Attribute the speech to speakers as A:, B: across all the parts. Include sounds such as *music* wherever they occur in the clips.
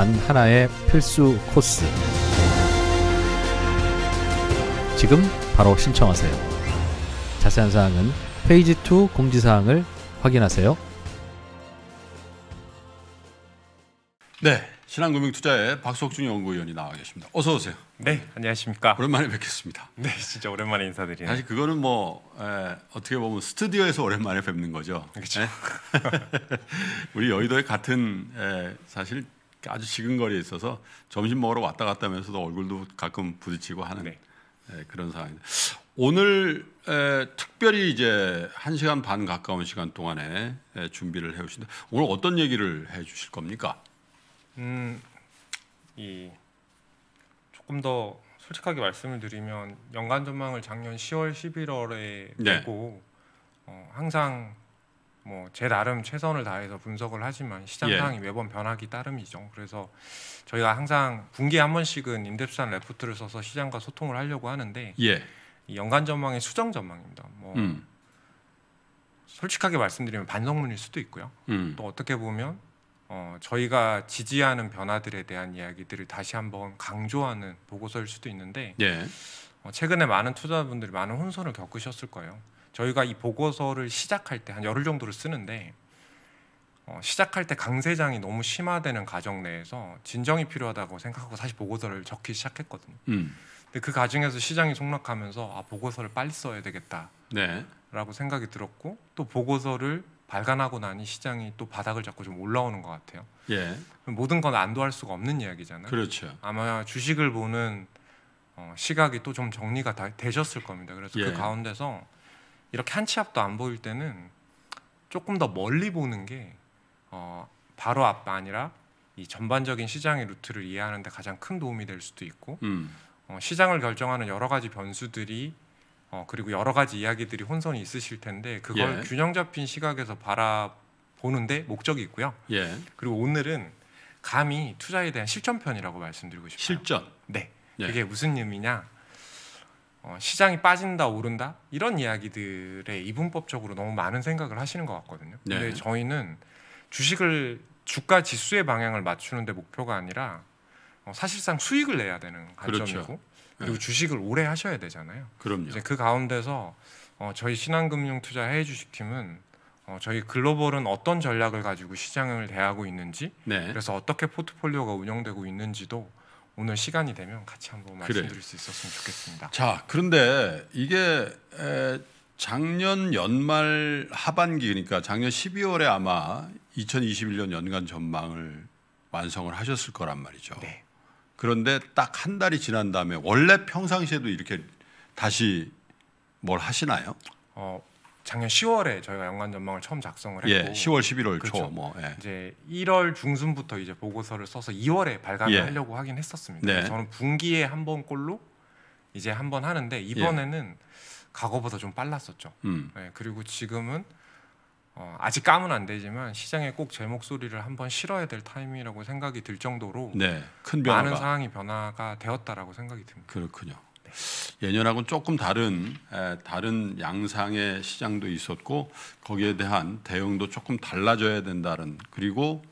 A: 단 하나의 필수 코스.
B: 지금 바로 신청하세요. 자세한 사항은 페이지 2 공지사항을 확인하세요.
A: 네, 신한금융투자의 박석준 연구위원이 나와 계십니다. 어서 오세요. 네, 안녕하십니까. 오랜만에 뵙겠습니다. 네, 진짜 오랜만에 인사드리네요. 사실 그거는 뭐 에, 예, 어떻게 보면 스튜디오에서 오랜만에 뵙는 거죠. 그렇죠. *laughs* *laughs* 우리 여의도에 같은 에, 예, 사실 아주 지근거리에 있어서 점심 먹으러 왔다 갔다 하면서도 얼굴도 가끔 부딪히고 하는 네. 네, 그런 상황입니다. 오늘 에, 특별히 이제 한 시간 반 가까운 시간 동안에 에, 준비를 해오신다. 오늘 어떤 얘기를 해주실 겁니까?
B: 음, 이 조금 더 솔직하게 말씀을 드리면 연간 전망을 작년 10월, 11월에 내고 네. 어, 항상 뭐제 나름 최선을 다해서 분석을 하지만 시장 상황이 예. 매번 변하기 따름이죠. 그래서 저희가 항상 분기 한 번씩은 임대수산 레포트를 써서 시장과 소통을 하려고 하는데 예. 이 연간 전망의 수정 전망입니다. 뭐 음. 솔직하게 말씀드리면 반성문일 수도 있고요. 음. 또 어떻게 보면 어, 저희가 지지하는 변화들에 대한 이야기들을 다시 한번 강조하는 보고서일 수도 있는데 예. 어, 최근에 많은 투자자분들이 많은 혼선을 겪으셨을 거예요. 저희가 이 보고서를 시작할 때 한 열흘 정도를 쓰는데 어, 시작할 때 강세장이 너무 심화되는 가정 내에서 진정이 필요하다고 생각하고 사실 보고서를 적기 시작했거든요. 음. 근데 그 과정에서 시장이 속락하면서 아 보고서를 빨리 써야 네. 되겠다라고
C: 네.
B: 생각이 들었고 또 보고서를 발간하고 나니 시장이 또 바닥을 잡고 좀 올라오는 것 같아요. 예. 모든 건 안도할 수가 없는 이야기잖아요. 그렇죠. 아마 주식을 보는 어, 시각이 또 좀 정리가 다 되셨을 겁니다. 그래서 그 예. 그 가운데서 이렇게 한 치 앞도 안 보일 때는 조금 더 멀리 보는 게 어, 바로 앞 아니라 이 전반적인 시장의 루트를 이해하는 데 가장 큰 도움이 될 수도 있고 음. 어, 시장을 결정하는 여러 가지 변수들이 어, 그리고 여러 가지 이야기들이 혼선이 있으실 텐데 그걸 예. 균형 잡힌 시각에서 바라보는데 목적이 있고요. 예. 그리고 오늘은 감히 투자에 대한 실전편이라고 말씀드리고 싶어요. 실전. 네. 예. 그게 무슨 의미냐? 어, 시장이 빠진다 오른다 이런 이야기들에 이분법적으로 너무 많은 생각을 하시는 것 같거든요. 네. 근데 저희는 주식을 주가 지수의 방향을 맞추는데 목표가 아니라 어, 사실상 수익을 내야 되는 관점이고 그렇죠. 그리고 네. 주식을 오래 하셔야 되잖아요. 그럼요. 이제 그 가운데서 어, 저희 신한금융투자 해외 주식팀은 어, 저희 글로벌은 어떤 전략을 가지고 시장을 대하고 있는지 네. 그래서 어떻게 포트폴리오가 운영되고 있는지도 오늘 시간이 되면 같이 한번 말씀드릴
C: 수
A: 있었으면 좋겠습니다. 자, 그런데 이게 에, 작년 연말 하반기 그러니까 작년 12월에 아마 2021년 연간 전망을 완성을 하셨을 거란 말이죠. 네. 그런데 딱 한 달이 지난 다음에 원래 평상시에도 이렇게 다시 뭘 하시나요? 어, 작년 10월에
B: 저희가 연간 전망을 처음 작성을 예, 했고 예, 10월 11월 그렇죠. 초뭐 예. 이제 1월 중순부터 이제 보고서를 써서 2월에 발간을 예. 하려고 하긴 했었습니다. 네. 저는 분기에 한 번꼴로 이제 한 번 하는데 예. 이번에는 과거보다 좀 빨랐었죠. 음. 네, 그리고 지금은 어, 아직 까면 안 되지만 시장에 꼭 제 목소리를 한번 실어야 될 타이밍이라고 생각이 들 정도로
A: 네, 큰 변화가. 많은
B: 상황이 변화가 되었다라고 생각이
A: 듭니다. 그렇군요. 예년하고는 조금 다른 다른 양상의 시장도 있었고 거기에 대한 대응도 조금 달라져야 된다는 그리고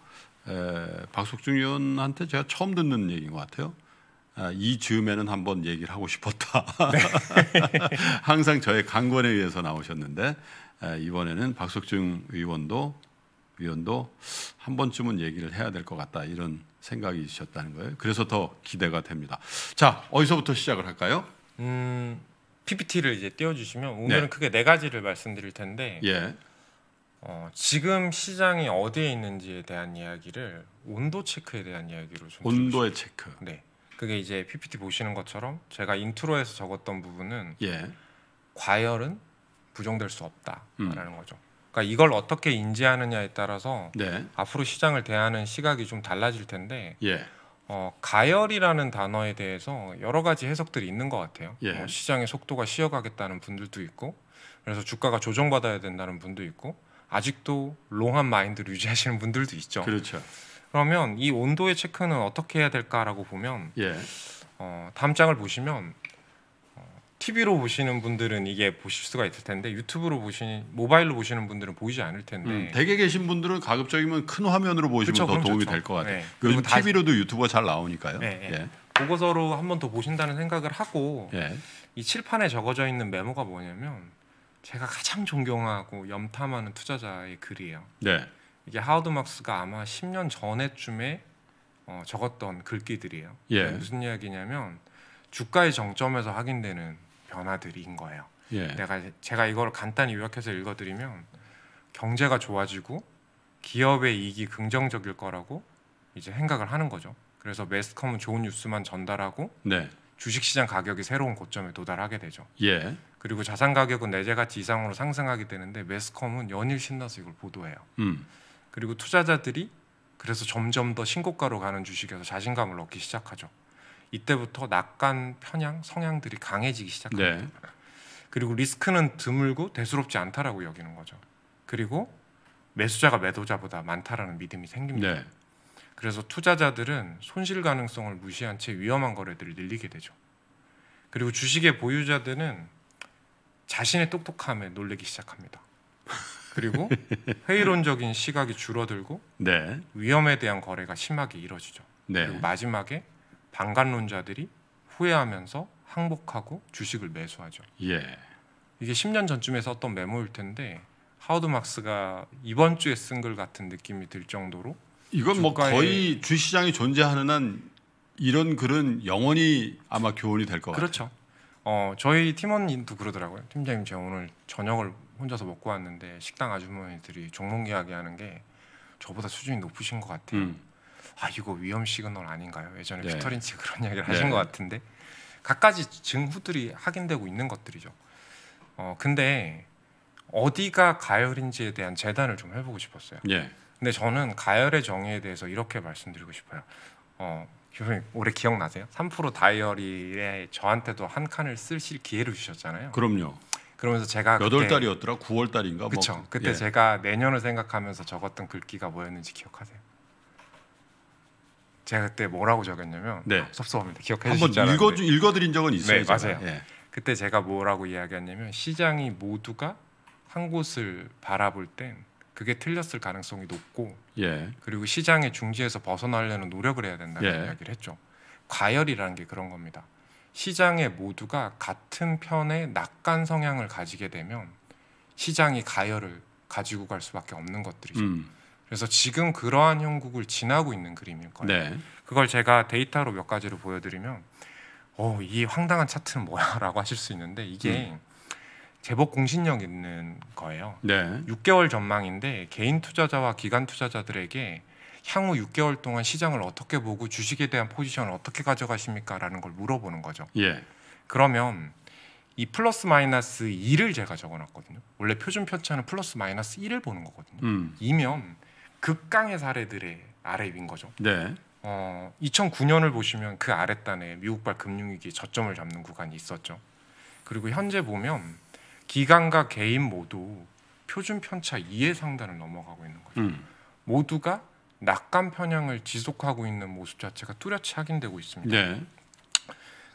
A: 박석중 의원한테 제가 처음 듣는 얘기인 것 같아요. 아, 이 즈음에는 한번 얘기를 하고 싶었다. 네. *laughs* 항상 저의 강권에 의해서 나오셨는데 이번에는 박석중 의원도 위원도 한 번쯤은 얘기를 해야 될 것 같다 이런 생각이 있으셨다는 거예요. 그래서 더 기대가 됩니다. 자 어디서부터 시작을 할까요?
B: 음, PPT를 이제 띄워주시면 네. 오늘은 네. 크게 네 가지를 말씀드릴 텐데 예. 어, 지금 시장이 어디에 있는지에 대한 이야기를 온도 체크에 대한 이야기로 좀
A: 온도의 체크. 네.
B: 그게 이제 PPT 보시는 것처럼 제가 인트로에서 적었던 부분은 예. 과열은 부정될 수 없다라는 음. 거죠. 그러니까 이걸 어떻게 인지하느냐에 따라서 네. 앞으로 시장을 대하는 시각이 좀 달라질 텐데 예. 어, 가열이라는 단어에 대해서 여러 가지 해석들이 있는 것 같아요. 예. 뭐 시장의 속도가 쉬어가겠다는 분들도 있고 그래서 주가가 조정받아야 된다는 분도 있고 아직도 롱한 마인드를 유지하시는 분들도 있죠. 그렇죠. 그러면 이 온도의 체크는 어떻게 해야 될까라고 보면 예. 어, 다음 장을 보시면 TV로 보시는 분들은 이게 보실 수가 있을 텐데 유튜브로 보시는 모바일로 보시는 분들은 보이지 않을 텐데
A: 음, 댁에 계신 분들은 가급적이면 큰 화면으로 보시면 그쵸, 더 도움이 될 것 같아요. 네. 그리고 TV로도 유튜브가 잘 나오니까요. 네, 네. 예.
B: 보고서로 한 번 더 보신다는 생각을 하고 예. 이 칠판에 적어져 있는 메모가 뭐냐면 제가 가장 존경하고 염탐하는 투자자의 글이에요. 네. 이게 하워드 막스가 아마 10년 전에쯤에 어, 적었던 글귀들이에요. 예. 무슨 이야기냐면 주가의 정점에서 확인되는 변화들인 거예요. 예. 내가 제가 이걸 간단히 요약해서 읽어드리면 경제가 좋아지고 기업의 이익이 긍정적일 거라고 이제 생각을 하는 거죠. 그래서 매스컴은 좋은 뉴스만 전달하고 네. 주식시장 가격이 새로운 고점에 도달하게 되죠. 예. 그리고 자산 가격은 내재 네 가치 이상으로 상승하게 되는데 매스컴은 연일 신나서 이걸 보도해요. 음. 그리고 투자자들이 그래서 점점 더 신고가로 가는 주식에서 자신감을 얻기 시작하죠. 이때부터 낙관 편향 성향들이 강해지기 시작합니다. 네. 그리고 리스크는 드물고 대수롭지 않다라고 여기는 거죠. 그리고 매수자가 매도자보다 많다라는 믿음이 생깁니다. 네. 그래서 투자자들은 손실 가능성을 무시한 채 위험한 거래들을 늘리게 되죠. 그리고 주식의 보유자들은 자신의 똑똑함에 놀래기 시작합니다.
C: 그리고 *laughs*
B: 회의론적인 시각이 줄어들고 네. 위험에 대한 거래가 심하게 이뤄지죠. 네. 그리고 마지막에 방관론자들이 후회하면서 항복하고 주식을 매수하죠. 예. 이게 10년 전쯤에 썼던 메모일 텐데 하워드 막스가 이번 주에 쓴 글 같은 느낌이 들 정도로 이건 뭐 거의
A: 주시장이 존재하는 한 이런 글은 영원히 아마 교훈이 될 것 같아요. 그렇죠. 어, 저희
B: 팀원님도 그러더라고요. 팀장님 제가 오늘 저녁을 혼자서 먹고 왔는데 식당 아주머니들이 종목 이야기하는 게 저보다 수준이 높으신 것 같아요. 음. 아 이거 위험 시그널 아닌가요? 예전에 네. 피터 린치 그런 이야기를 네. 하신 것 같은데 각가지 증후들이 확인되고 있는 것들이죠. 어 근데 어디가 가열인지에 대한 재단을 좀 해보고 싶었어요. 예. 근데 저는 가열의 정의에 대해서 이렇게 말씀드리고 싶어요. 어, 교수님 올해 기억나세요? 3% 다이어리에 저한테도 한 칸을 쓰실 기회를 주셨잖아요. 그럼요. 그러면서 제가 여덟 달이었더라, 9월 달인가. 뭐 그쵸. 뭐, 그때 예. 제가 내년을 생각하면서 적었던 글귀가 뭐였는지 기억하세요? 제가 그때 뭐라고 적었냐면 네. 섭섭합니다. 기억해 주시지 않았는데 읽어 드린 적은 있어요. 네, 맞아요. 예. 그때 제가 뭐라고 이야기했냐면 시장이 모두가 한 곳을 바라볼 땐 그게 틀렸을 가능성이 높고 예. 그리고 시장의 중지에서 벗어나려는 노력을 해야 된다는 예. 이야기를 했죠. 과열이라는 게 그런 겁니다. 시장의 모두가 같은 편의 낙관 성향을 가지게 되면 시장이 가열을 가지고 갈 수밖에 없는 것들이죠. 음. 그래서 지금 그러한 형국을 지나고 있는 그림일 거예요. 네. 그걸 제가 데이터로 몇 가지를 보여드리면 어, 이 황당한 차트는 뭐야라고 *laughs* 하실 수 있는데 이게 음. 제법 공신력 있는 거예요. 네. 6개월 전망인데 개인 투자자와 기관 투자자들에게 향후 6개월 동안 시장을 어떻게 보고 주식에 대한 포지션을 어떻게 가져가십니까라는 걸 물어보는 거죠. 예. 그러면 이 플러스 마이너스 2를 제가 적어놨거든요. 원래 표준 편차는 플러스 마이너스 1을 보는 거거든요. 음. 이면 극강의 사례들의 아래인 거죠. 네. 어, 2009년을 보시면 그 아랫단에 미국발 금융위기 저점을 잡는 구간이 있었죠. 그리고 현재 보면 기관과 개인 모두 표준 편차 2의 상단을 넘어가고 있는 거죠. 음. 모두가 낙감 편향을 지속하고 있는 모습 자체가 뚜렷이 확인되고 있습니다. 네.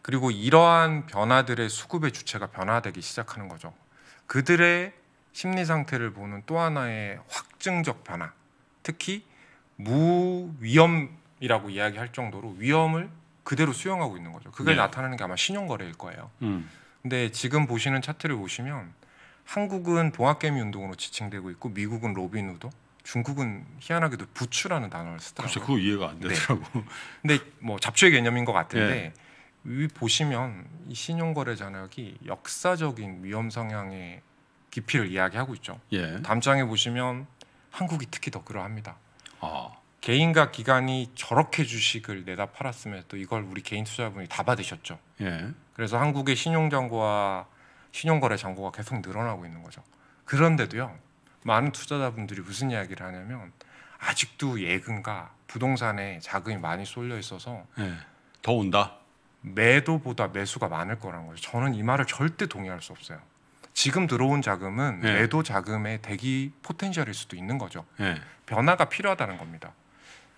B: 그리고 이러한 변화들의 수급의 주체가 변화되기 시작하는 거죠. 그들의 심리 상태를 보는 또 하나의 확증적 변화. 특히 무위험이라고 이야기할 정도로 위험을 그대로 수용하고 있는 거죠. 그게 네. 나타나는 게 아마 신용거래일 거예요. 음. 근데 지금 보시는 차트를 보시면 한국은 봉합개미 운동으로 지칭되고 있고 미국은 로빈후드, 중국은 희한하게도 부추라는 단어를 쓰더라고요. 그렇 그거
A: 이해가 안 네. 되더라고. 네.
B: 근데 뭐 잡초의 개념인 것 같은데 네. 보시면 이 신용거래 잔액이 역사적인 위험 성향의 깊이를 이야기하고 있죠. 예. 다음 장에 보시면 한국이 특히 더 그러합니다. 어. 개인과 기관이 저렇게 주식을 내다 팔았으면 또 이걸 우리 개인 투자분이 다 받으셨죠. 예. 그래서 한국의 신용장고와 신용거래 잔고가 계속 늘어나고 있는 거죠. 그런데도요, 많은 투자자분들이 무슨 이야기를 하냐면 아직도 예금과 부동산에 자금이 많이 쏠려 있어서 예. 더 온다. 매도보다 매수가 많을 거라는 거죠. 저는 이 말을 절대 동의할 수 없어요. 지금 들어온 자금은 네. 매도 자금의 대기 포텐셜일 수도 있는 거죠. 네. 변화가 필요하다는 겁니다.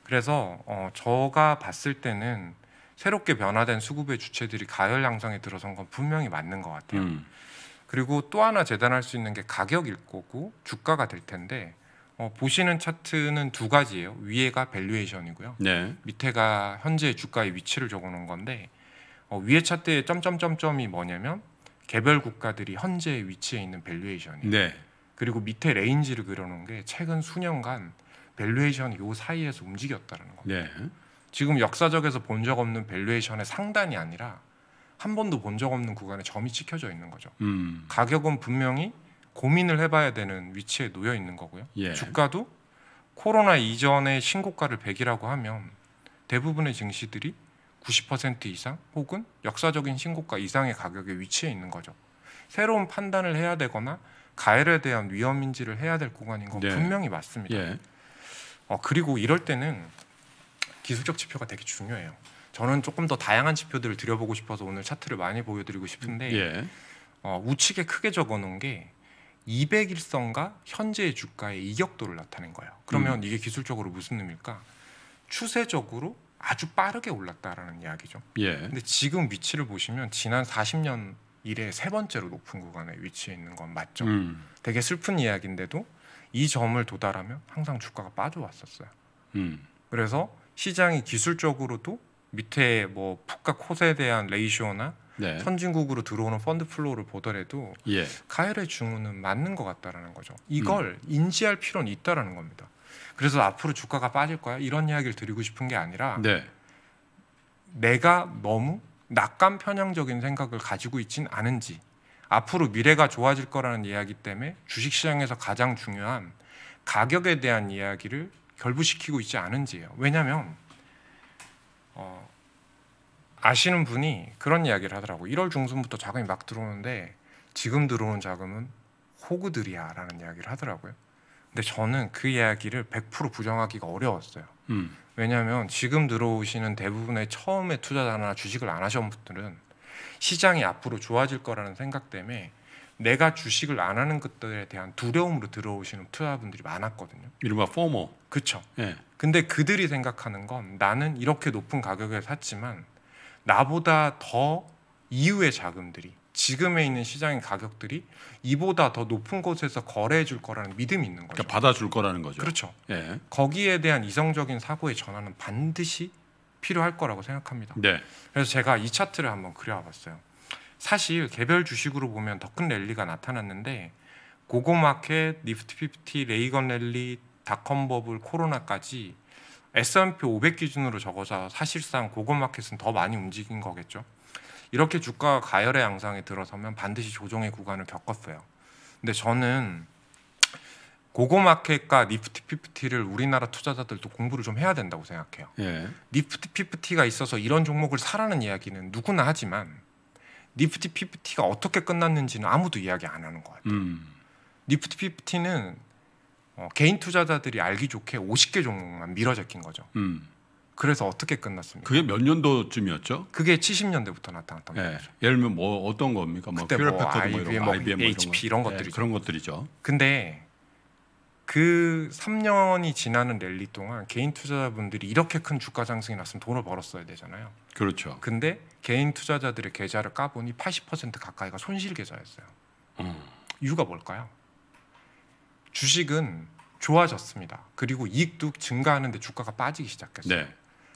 B: 그래서 어, 저가 봤을 때는 새롭게 변화된 수급의 주체들이 가열 양상에 들어선 건 분명히 맞는 것 같아요. 음. 그리고 또 하나 재단할 수 있는 게 가격일 거고 주가가 될 텐데 어, 보시는 차트는 두 가지예요. 위에가 밸류에이션이고요. 네. 밑에가 현재 주가의 위치를 적어놓은 건데 어, 위에 차트의 점점점점이 뭐냐면 개별 국가들이 현재 위치에 있는 밸류에이션이에요. 네. 그리고 밑에 레인지를 그려놓은 게 최근 수년간 밸류에이션요 사이에서 움직였다는 겁니다. 네. 지금 역사적에서 본 적 없는 밸류에이션의 상단이 아니라 한 번도 본 적 없는 구간에 점이 찍혀져 있는 거죠. 음. 가격은 분명히 고민을 해봐야 되는 위치에 놓여 있는 거고요. 예. 주가도 코로나 이전의 신고가를 100이라고 하면 대부분의 증시들이 90% 이상 혹은 역사적인 신고가 이상의 가격에 위치해 있는 거죠. 새로운 판단을 해야 되거나 가해에 대한 위험인지를 해야 될 구간인 건 네. 분명히 맞습니다. 예. 어, 그리고 이럴 때는 기술적 지표가 되게 중요해요. 저는 조금 더 다양한 지표들을 들여보고 싶어서 오늘 차트를 많이 보여드리고 싶은데 예. 어, 우측에 크게 적어놓은 게 200일선과 현재의 주가의 이격도를 나타낸 거예요. 그러면 음. 이게 기술적으로 무슨 의미일까? 추세적으로 아주 빠르게 올랐다라는 이야기죠. 예. 근데 지금 위치를 보시면 지난 40년 이래 세 번째로 높은 구간에 위치해 있는 건 맞죠.
C: 음. 되게
B: 슬픈 이야기인데도 이 점을 도달하면 항상 주가가 빠져왔었어요. 음. 그래서 시장이 기술적으로도 밑에 뭐 풋과 콧에 대한 레이시오나 네. 선진국으로 들어오는 펀드 플로우를 보더라도 예. 가열의 주문은 맞는 것 같다라는 거죠. 이걸 음. 인지할 필요는 있다라는 겁니다. 그래서 앞으로 주가가 빠질 거야 이런 이야기를 드리고 싶은 게 아니라 네. 내가 너무 낙관 편향적인 생각을 가지고 있진 않은지 앞으로 미래가 좋아질 거라는 이야기 때문에 주식시장에서 가장 중요한 가격에 대한 이야기를 결부시키고 있지 않은지예요. 왜냐하면 어, 아시는 분이 그런 이야기를 하더라고. 1월 중순부터 자금이 막 들어오는데 지금 들어온 자금은 호구들이야라는 이야기를 하더라고요. 근데 저는 그 이야기를 100% 부정하기가 어려웠어요. 음. 왜냐하면 지금 들어오시는 대부분의 처음에 투자자나 주식을 안 하신 분들은 시장이 앞으로 좋아질 거라는 생각 때문에 내가 주식을 안 하는 것들에 대한 두려움으로 들어오시는 투자분들이 많았거든요. 이른바 포머. 그렇죠. 예. 근데 그들이 생각하는 건 나는 이렇게 높은 가격에 샀지만 나보다 더 이후의 자금들이 지금에 있는 시장의 가격들이 이보다 더 높은 곳에서 거래해 줄 거라는 믿음이 있는 거죠. 그러니까
A: 받아줄 거라는
C: 거죠. 그렇죠. 예.
B: 거기에 대한 이성적인 사고의 전환은 반드시 필요할 거라고 생각합니다. 네. 그래서 제가 이 차트를 한번 그려봤어요. 사실 개별 주식으로 보면 더 큰 랠리가 나타났는데 고고마켓, 리프트 50, 레이건 랠리, 닷컴 버블, 코로나까지 S&P 500 기준으로 적어서 사실상 고고마켓은 더 많이 움직인 거겠죠. 이렇게 주가가 가열의 양상에 들어서면 반드시 조정의 구간을 겪었어요. 근데 저는 고고마켓과 리프티 피프티를 우리나라 투자자들도 공부를 좀 해야 된다고 생각해요. 예. 리프티 피프티가 있어서 이런 종목을 사라는 이야기는 누구나 하지만 리프티 피프티가 어떻게 끝났는지는 아무도 이야기 안 하는 것 같아요. 음. 리프티 피프티는 어, 개인 투자자들이 알기 좋게 50개 종목만 밀어제낀 거죠. 음. 그래서 어떻게 끝났습니까?
C: 그게
A: 몇 년도쯤이었죠? 그게 70년대부터 나타났단 말죠 예. 예를 들면 뭐 어떤 겁니까? 뭐 그때 뭐 IBM, 뭐 IBM 뭐 HP 뭐 이런, 것들이 예, 그런 것들이죠.
B: 근데 그 3년이 지나는 랠리 동안 개인 투자자분들이 이렇게 큰 주가 상승이 났으면 돈을 벌었어야 되잖아요. 그렇죠. 근데 개인 투자자들의 계좌를 까보니 80% 가까이가 손실 계좌였어요. 음. 이유가 뭘까요? 주식은 좋아졌습니다. 그리고 이익도 증가하는데 주가가 빠지기 시작했어요. 네.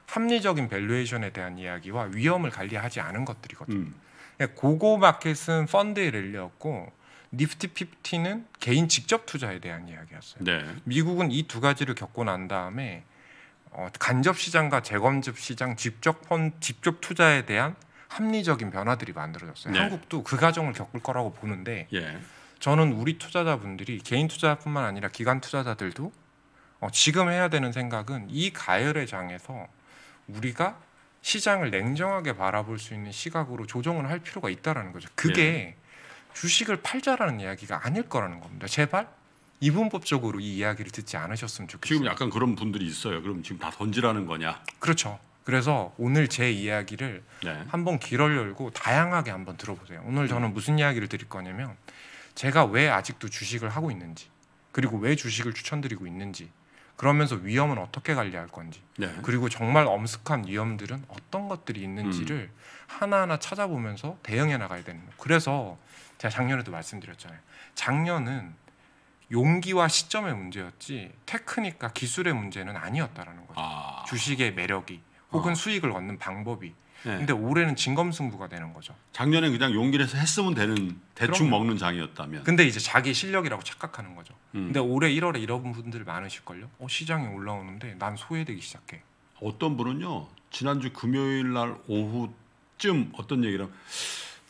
B: 합리적인 밸류에이션에 대한 이야기와 위험을 관리하지 않은 것들이거든요. 음. 예, 고고 마켓은 펀드의 랠리였고 니프티 피프티는 개인 직접 투자에 대한 이야기였어요. 네. 미국은 이 두 가지를 겪고 난 다음에 어, 간접 시장과 재건접 시장 직접 펀 직접 투자에 대한 합리적인 변화들이 만들어졌어요. 네. 한국도 그 과정을 겪을 거라고 보는데 예. 저는 우리 투자자분들이 개인 투자뿐만 아니라 기관 투자자들도 어, 지금 해야 되는 생각은 이 가열의 장에서 우리가 시장을 냉정하게 바라볼 수 있는 시각으로 조정을 할 필요가 있다라는 거죠. 그게 예. 주식을 팔자라는 이야기가 아닐 거라는 겁니다. 제발 이분법적으로 이 이야기를 듣지 않으셨으면 좋겠어요. 지금 약간 그런 분들이 있어요. 그럼 지금 다 던지라는 거냐? 그렇죠. 그래서 오늘 제 이야기를 네. 한번 길을 열고 다양하게 한번 들어보세요. 오늘 음. 저는 무슨 이야기를 드릴 거냐면 제가 왜 아직도 주식을 하고 있는지 그리고 왜 주식을 추천드리고 있는지 그러면서 위험은 어떻게 관리할 건지 네. 그리고 정말 엄숙한 위험들은 어떤 것들이 있는지를 음. 하나하나 찾아보면서 대응해 나가야 되는 거예요. 그래서 제가 작년에도 말씀드렸잖아요. 작년은 용기와 시점의 문제였지 테크닉과 기술의 문제는 아니었다라는 거죠. 아. 주식의 매력이 어. 혹은 어. 수익을 얻는 방법이 네. 근데 올해는 진검승부가 되는 거죠.
A: 작년에 그냥 용기내서 했으면 되는 대충 그럼요. 먹는 장이었다면. 근데 이제 자기 실력이라고 착각하는 거죠. 음. 근데 올해 1월에 이런 분들
B: 많으실걸요. 어, 시장이 올라오는데 난 소외되기 시작해.
A: 어떤 분은요. 지난주 금요일 날 오후쯤 어떤 얘기를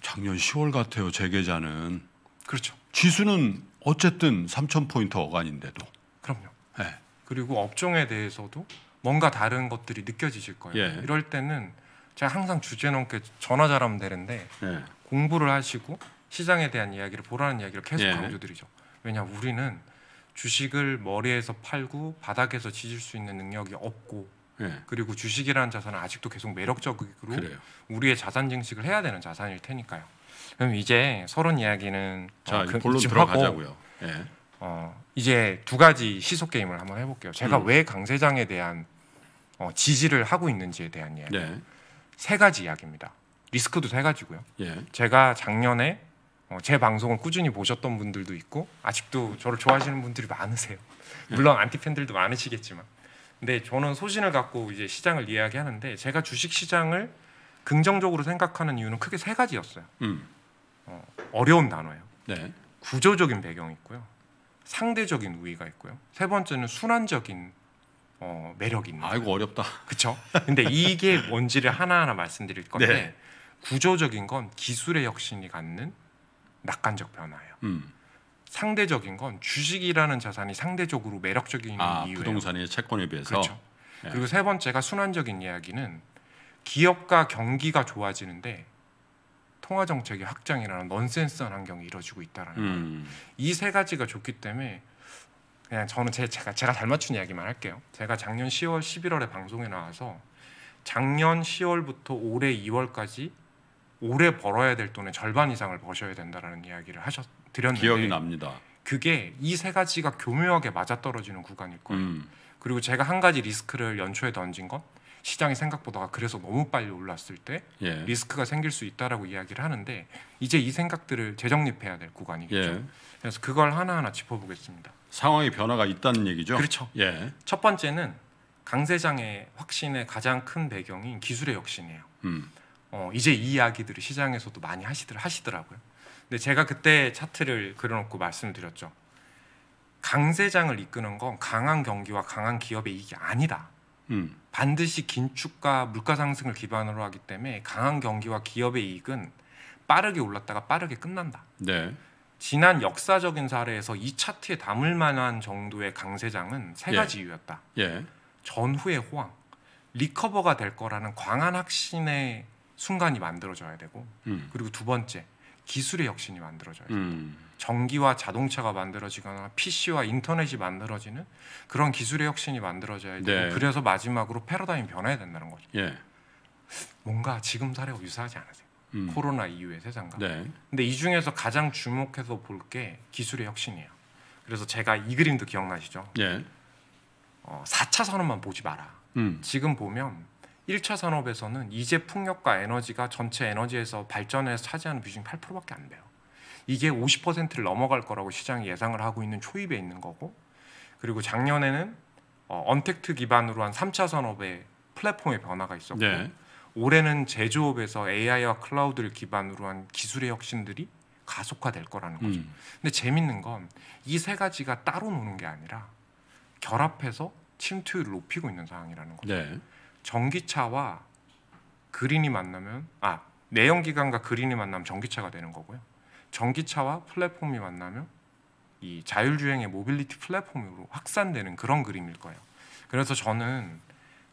A: 작년 10월 같아요. 재 계좌는. 그렇죠. 지수는 어쨌든 3천포인트 어간인데도. 그럼요.
C: 네.
B: 그리고 업종에 대해서도 뭔가 다른 것들이 느껴지실 거예요. 예. 이럴 때는 제가 항상 주제넘게 전화 잘하면 되는데 네. 공부를 하시고 시장에 대한 이야기를 보라는 이야기를 계속 네. 강조드리죠. 왜냐 우리는 주식을 머리에서 팔고 바닥에서 지질 수 있는 능력이 없고 네. 그리고 주식이라는 자산은 아직도 계속 매력적으로 그래요. 우리의 자산 증식을 해야 되는 자산일 테니까요. 그럼 이제 서론 이야기는 자 어, 그, 본론 들어가자고요.
C: 네. 어,
B: 이제 두 가지 시속 게임을 한번 해볼게요. 제가 음. 왜 강세장에 대한 어, 지지를 하고 있는지에 대한 이야기. 네. 세 가지 이야기입니다. 리스크도 세 가지고요. 예. 제가 작년에 어, 제 방송을 꾸준히 보셨던 분들도 있고 아직도 저를 좋아하시는 분들이 많으세요. 예. 물론 안티 팬들도 많으시겠지만, 근데 저는 소신을 갖고 이제 시장을 이야기하는데 제가 주식 시장을 긍정적으로 생각하는 이유는 크게 세 가지였어요.
C: 음. 어,
B: 어려운 단어예요. 네. 구조적인 배경이 있고요. 상대적인 우위가 있고요. 세 번째는 순환적인 어, 매력이 있는. 아이고 어렵다. 그렇죠. *laughs* 근데 이게 뭔지를 하나하나 말씀드릴 건데 네. 구조적인 건 기술의 혁신이 갖는 낙관적 변화예요. 음. 상대적인 건 주식이라는 자산이 상대적으로 매력적인
A: 아, 이유예요. 부동산이 채권에 비해서. 그렇죠. 네.
B: 그리고 세 번째가 순환적인 이야기는 기업과 경기가 좋아지는데 통화 정책의 확장이라는 넌센스한 환경이 이루어지고 있다라는 음. 거예요. 이세 가지가 좋기 때문에 그냥 저는 제, 제가 제가 잘 맞춘 이야기만 할게요. 제가 작년 10월 11월에 방송에 나와서 작년 10월부터 올해 2월까지 올해 벌어야 될 돈의 절반 이상을 버셔야 된다라는 이야기를 하셨 드렸는데 기억이 납니다. 그게 이 세 가지가 교묘하게 맞아떨어지는 구간일 거예요. 음. 그리고 제가 한 가지 리스크를 연초에 던진 건 시장이 생각보다가 그래서 너무 빨리 올랐을 때 예. 리스크가 생길 수 있다라고 이야기를 하는데 이제 이 생각들을 재정립해야 될 구간이겠죠. 예. 그래서 그걸 하나하나 짚어보겠습니다.
A: 상황의 변화가 있다는 얘기죠. 그렇죠.
C: 예.
B: 첫 번째는 강세장의 확신의 가장 큰 배경인 기술의 혁신이에요. 음. 어, 이제 이 이야기들을 시장에서도 많이 하시더, 하시더라고요. 근데 제가 그때 차트를 그려놓고 말씀드렸죠. 강세장을 이끄는 건 강한 경기와 강한 기업의 이익이 아니다. 음. 반드시 긴축과 물가 상승을 기반으로 하기 때문에 강한 경기와 기업의 이익은 빠르게 올랐다가 빠르게 끝난다. 네. 지난 역사적인 사례에서 이 차트에 담을 만한 정도의 강세장은 세 예. 가지 예. 이유였다. 예. 전후의 호황, 리커버가 될 거라는 광한 확신의 순간이 만들어져야 되고, 음. 그리고 두 번째 기술의 혁신이 만들어져야 된다. 음. 전기와 자동차가 만들어지거나 PC와 인터넷이 만들어지는 그런 기술의 혁신이 만들어져야 되고, 네. 그래서 마지막으로 패러다임이 변해야 된다는 거죠. 예. 뭔가 지금 사례와 유사하지 않으세요? 음. 코로나 이후의 세상과. 네. 근데 이 중에서 가장 주목해서 볼 게 기술의 혁신이에요. 그래서 제가 이 그림도 기억나시죠? 예. 어, 4차 산업만 보지 마라. 음. 지금 보면 1차 산업에서는 이제 풍력과 에너지가 전체 에너지에서 발전해서 차지하는 비중이 8%밖에 안 돼요. 이게 50%를 넘어갈 거라고 시장이 예상을 하고 있는 초입에 있는 거고 그리고 작년에는 어, 언택트 기반으로 한 3차 산업의 플랫폼의 변화가 있었고 네. 올해는 제조업에서 AI와 클라우드를 기반으로 한 기술의 혁신들이 가속화될 거라는 거죠. 음. 근데 재밌는 건 이 세 가지가 따로 노는 게 아니라 결합해서 침투율을 높이고 있는 상황이라는 거죠. 네. 전기차와 그린이 만나면 아 내연기관과 그린이 만나면 전기차가 되는 거고요. 전기차와 플랫폼이 만나면 이 자율주행의 모빌리티 플랫폼으로 확산되는 그런 그림일 거예요. 그래서 저는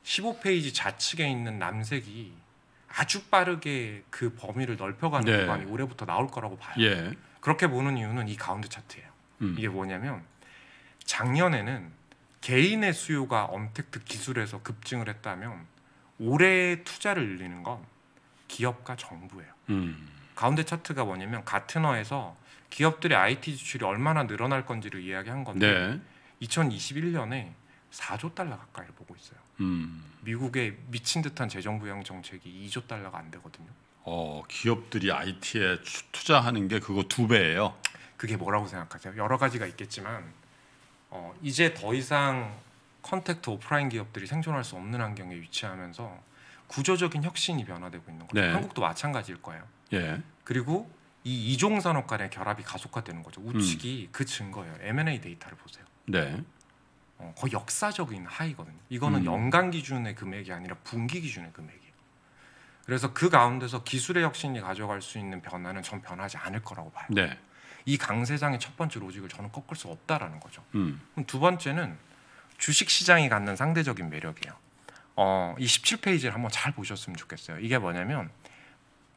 B: 15페이지 좌측에 있는 남색이 아주 빠르게 그 범위를 넓혀가는 예. 구간이 올해부터 나올 거라고 봐요. 예. 그렇게 보는 이유는 이 가운데 차트예요. 음. 이게 뭐냐면 작년에는 개인의 수요가 엄택트 기술에서 급증을 했다면 올해 투자를 늘리는 건 기업과 정부예요. 음. 가운데 차트가 뭐냐면 같은 너에서 기업들의 IT 지출이 얼마나 늘어날 건지를 이야기한 건데 네. 2021년에 4조 달러 가까이를 보고 있어요. 음. 미국의 미친 듯한 재정 부양 정책이 2조 달러가 안 되거든요.
A: 어, 기업들이 IT에 투자하는 게 그거 두 배예요. 그게 뭐라고
B: 생각하세요? 여러 가지가 있겠지만 어, 이제 더 이상 컨택트 오프라인 기업들이 생존할 수 없는 환경에 위치하면서 구조적인 혁신이 변화되고 있는 거예요. 네. 한국도 마찬가지일 거예요. 예. 그리고 이 이종 산업 간의 결합이 가속화되는 거죠. 우측이 음. 그 증거예요. M&A 데이터를 보세요. 네. 어, 거의 역사적인 하이거든요. 이거는 음. 연간 기준의 금액이 아니라 분기 기준의 금액이에요. 그래서 그 가운데서 기술의 혁신이 가져갈 수 있는 변화는 전 변하지 않을 거라고 봐요. 네. 이 강세장의 첫 번째 로직을 저는 꺾을 수 없다라는 거죠. 음. 두 번째는 주식 시장이 갖는 상대적인 매력이에요. 어, 이 17페이지를 한번 잘 보셨으면 좋겠어요. 이게 뭐냐면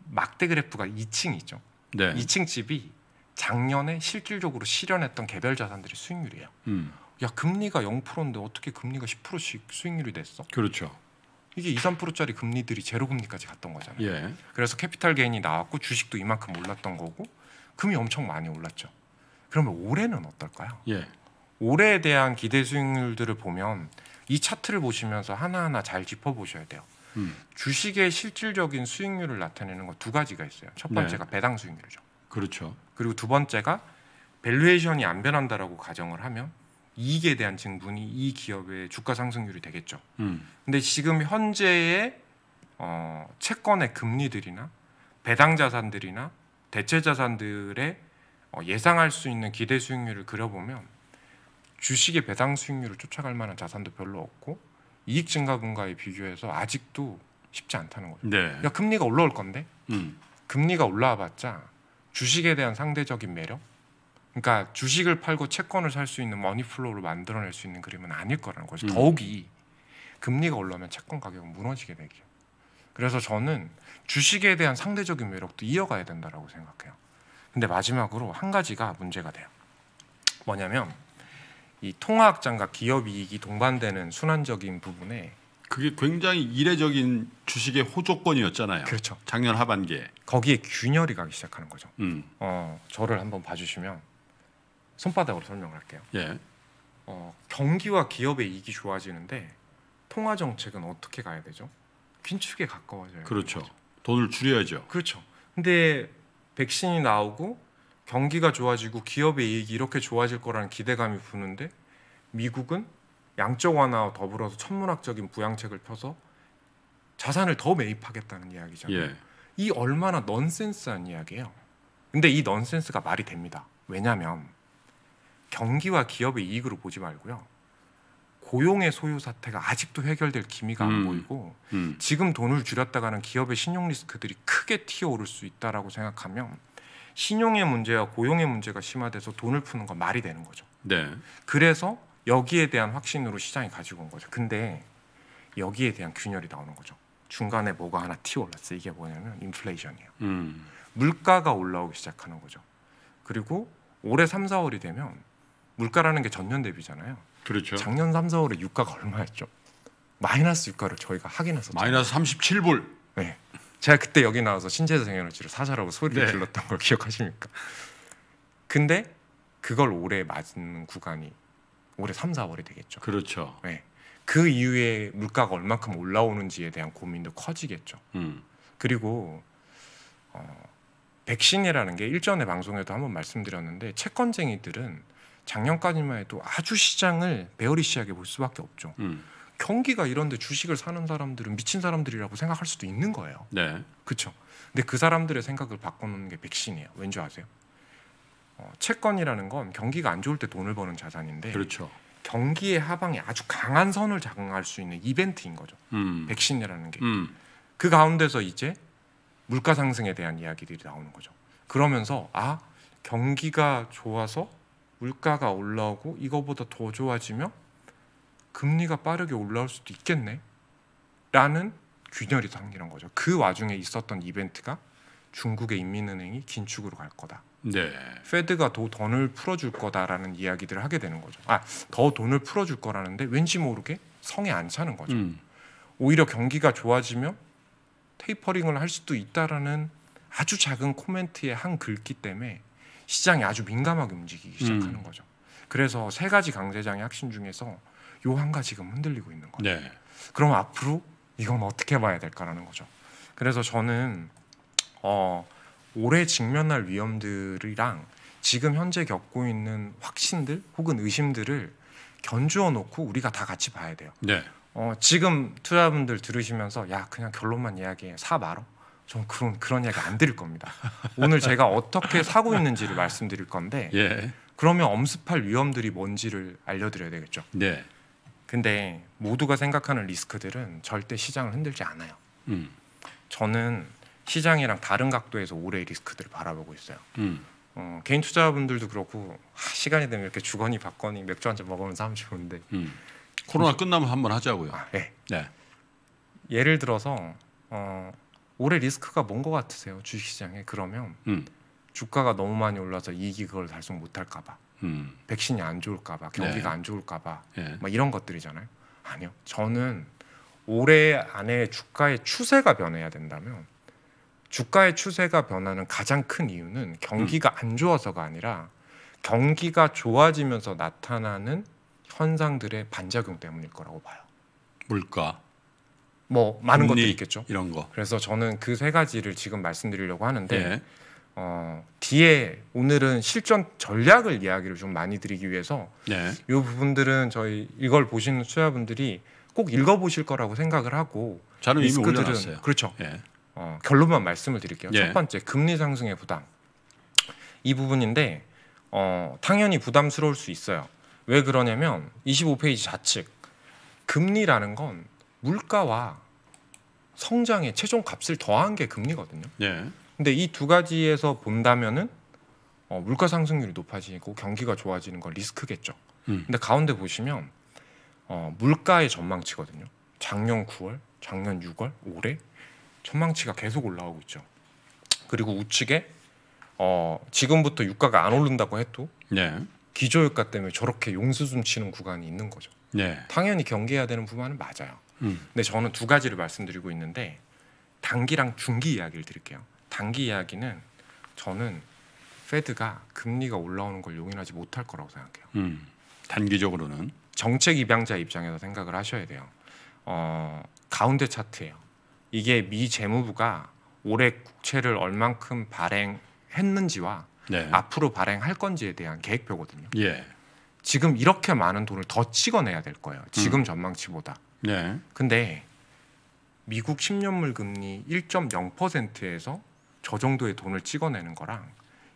B: 막대 그래프가 2층 이죠 네. 2층 집이 작년에 실질적으로 실현했던 개별 자산들의 수익률이에요. 음. 야 금리가 0%인데 어떻게 금리가 10%씩 수익률이 됐어? 그렇죠. 이게 2, 3%짜리 금리들이 제로 금리까지 갔던 거잖아요. 예. 그래서 캐피탈 게인이 나왔고 주식도 이만큼 올랐던 거고 금이 엄청 많이 올랐죠. 그러면 올해는 어떨까요? 예. 올해에 대한 기대 수익률들을 보면 이 차트를 보시면서 하나하나 잘 짚어 보셔야 돼요. 음. 주식의 실질적인 수익률을 나타내는 건 두 가지가 있어요. 첫 네. 번째가 네. 배당 수익률이죠.
C: 그렇죠. 그리고
B: 두 번째가 밸류에이션이 안 변한다라고 가정을 하면 이익에 대한 증분이 이 기업의 주가 상승률이 되겠죠. 음. 근데 지금 현재의 어, 채권의 금리들이나 배당 자산들이나 대체 자산들의 어, 예상할 수 있는 기대 수익률을 그려보면 주식의 배당 수익률을 쫓아갈 만한 자산도 별로 없고 이익 증가분과에 비교해서 아직도 쉽지 않다는 거죠. 네. 그 금리가 올라올 건데 음. 금리가 올라와봤자 주식에 대한 상대적인 매력 그러니까 주식을 팔고 채권을 살 수 있는 머니플로우를 만들어낼 수 있는 그림은 아닐 거라는 거죠. 음. 더욱이 금리가 올라오면 채권 가격은 무너지게 되죠. 그래서 저는 주식에 대한 상대적인 매력도 이어가야 된다라고 생각해요. 근데 마지막으로 한 가지가 문제가 돼요. 뭐냐면 이 통화학장과 기업 이익이 동반되는 순환적인 부분에 그게 굉장히 이례적인 주식의 호조건이었잖아요. 그렇죠. 작년 하반기에 거기에 균열이 가기 시작하는 거죠. 음. 어, 저를 한번 봐주시면 손바닥으로 설명할게요. 예. 어, 경기와 기업의 이익이 좋아지는데 통화 정책은 어떻게 가야 되죠? 긴축에 가까워져요. 그렇죠. 죠 돈을 줄여야죠. 그렇죠. 근데 백신이 나오고 경기가 좋아지고 기업의 이익이 이렇게 좋아질 거라는 기대감이 부는데 미국은 양적 완화와 더불어서 천문학적인 부양책을 펴서 자산을 더 매입하겠다는 이야기잖아요. 예. 이 얼마나 넌센스한 이야기예요. 근데 이 넌센스가 말이 됩니다. 왜냐하면 경기와 기업의 이익으로 보지 말고요. 고용의 소유 사태가 아직도 해결될 기미가 안 음. 보이고 음. 지금 돈을 줄였다가는 기업의 신용 리스크들이 크게 튀어오를 수 있다라고 생각하면 신용의 문제와 고용의 문제가 심화돼서 돈을 푸는 건 말이 되는 거죠. 네. 그래서 여기에 대한 확신으로 시장이 가지고 온 거죠. 근데 여기에 대한 균열이 나오는 거죠. 중간에 뭐가 하나 튀어올랐어. 요 이게 뭐냐면 인플레이션이에요. 음. 물가가 올라오기 시작하는 거죠. 그리고 올해 3, 4월이 되면 물가라는 게 전년 대비잖아요. 그렇죠. 작년 3, 4월에 유가가 얼마였죠? 마이너스 유가를 저희가 확인해서
A: 마이너스 37불.
B: 네. 제가 그때 여기 나와서 신재생 에너지를 사자라고 소리를 네. 질렀던 걸 기억하십니까? 근데 그걸 올해 맞은 구간이 올해 3, 4월이 되겠죠. 그렇죠. 네. 그 이후에 물가가 얼마큼 올라오는지에 대한 고민도 커지겠죠. 음. 그리고 어, 백신이라는 게 일전에 방송에도 한번 말씀드렸는데 채권쟁이들은 작년까지만 해도 아주 시장을 베어리시하게 볼 수밖에 없죠. 음. 경기가 이런데 주식을 사는 사람들은 미친 사람들이라고 생각할 수도 있는 거예요. 네. 그렇죠. 근데 그 사람들의 생각을 바꿔놓는 게 백신이에요. 왠지 아세요? 어, 채권이라는 건 경기가 안 좋을 때 돈을 버는 자산인데 그렇죠. 경기의 하방에 아주 강한 선을 작용할 수 있는 이벤트인 거죠. 음. 백신이라는 게. 음. 그 가운데서 이제 물가 상승에 대한 이야기들이 나오는 거죠. 그러면서 아 경기가 좋아서 물가가 올라오고 이거보다 더 좋아지면 금리가 빠르게 올라올 수도 있겠네 라는 균열이 생기는 거죠. 그 와중에 있었던 이벤트가 중국의 인민은행이 긴축으로 갈 거다. 네. 페드가 더 돈을 풀어줄 거다라는 이야기들을 하게 되는 거죠. 아, 더 돈을 풀어줄 거라는데 왠지 모르게 성에 안 차는 거죠. 음. 오히려 경기가 좋아지면 테이퍼링을 할 수도 있다라는 아주 작은 코멘트의 한글귀 때문에 시장이 아주 민감하게 움직이기 시작하는 음. 거죠. 그래서 세 가지 강세장의 핵심 중에서 요 한가 지금 흔들리고 있는 거예요. 네. 그럼 앞으로 이건 어떻게 봐야 될까라는 거죠. 그래서 저는 어, 올해 직면할 위험들이랑 지금 현재 겪고 있는 확신들 혹은 의심들을 견주어 놓고 우리가 다 같이 봐야 돼요. 네. 어, 지금 투자분들 들으시면서 야 그냥 결론만 이야기해 사 말어 좀 그런 그런 이야기 안 드릴 겁니다. 오늘 제가 어떻게 사고 있는지를 말씀드릴 건데 예. 그러면 엄습할 위험들이 뭔지를 알려드려야 되겠죠. 네. 근데 모두가 생각하는 리스크들은 절대 시장을 흔들지 않아요. 음. 저는 시장이랑 다른 각도에서 올해 리스크들을 바라보고 있어요. 음. 어, 개인 투자분들도 그렇고 하, 아, 시간이 되면 이렇게 주거니 받거니 맥주 한 잔 먹으면서 하면 좋은데 음.
A: 코로나 끝나면 한번 하자고요. 아, 네. 네.
B: 예를 들어서 어, 올해 리스크가 뭔 것 같으세요 주식시장에 그러면 음. 주가가 너무 많이 올라서 이익이 그걸 달성 못할까봐 음. 백신이 안 좋을까봐 경기가 네. 안 좋을까봐 네. 막 이런 것들이잖아요 아니요 저는 올해 안에 주가의 추세가 변해야 된다면 주가의 추세가 변하는 가장 큰 이유는 경기가 음. 안 좋아서가 아니라 경기가 좋아지면서 나타나는 현상들의 반작용 때문일 거라고 봐요
A: 물가 뭐 많은 것도 있겠죠. 이런 거. 그래서
B: 저는 그 세 가지를 지금 말씀드리려고 하는데 예. 어, 뒤에 오늘은 실전 전략을 이야기를 좀 많이 드리기 위해서 예. 네. 이 부분들은 저희 이걸 보시는 투자분들이 꼭 읽어보실 거라고 생각을 하고 저는 이미 올려놨어요. 그렇죠. 예. 어, 결론만 말씀을 드릴게요. 예. 첫 번째 금리 상승의 부담 이 부분인데 어, 당연히 부담스러울 수 있어요. 왜 그러냐면 25페이지 좌측 금리라는 건 물가와 성장의 최종 값을 더한 게 금리거든요. 예. 근데 이 두 가지에서 본다면은 어, 물가 상승률이 높아지고 경기가 좋아지는 건 리스크겠죠. 음. 근데 가운데 보시면 어, 물가의 전망치거든요. 작년 9월, 작년 6월, 올해 전망치가 계속 올라오고 있죠. 그리고 우측에 어, 지금부터 유가가 안 오른다고 해도 예. 기저유가 때문에 저렇게 용수숨 치는 구간이 있는 거죠. 예. 당연히 경계해야 되는 부분은 맞아요. 음. 근데 저는 두 가지를 말씀드리고 있는데 단기랑 중기 이야기를 드릴게요. 단기 이야기는 저는 페드가 금리가 올라오는 걸 용인하지 못할 거라고 생각해요. 음. 단기적으로는 정책 입양자 입장에서 생각을 하셔야 돼요. 어, 가운데 차트예요. 이게 미 재무부가 올해 국채를 얼만큼 발행했는지와 네. 앞으로 발행할 건지에 대한 계획표거든요. 예. 지금 이렇게 많은 돈을 더 찍어내야 될 거예요. 지금 음. 전망치보다. 네. 근데 미국 10년물 금리 1.0%에서 저 정도의 돈을 찍어내는 거랑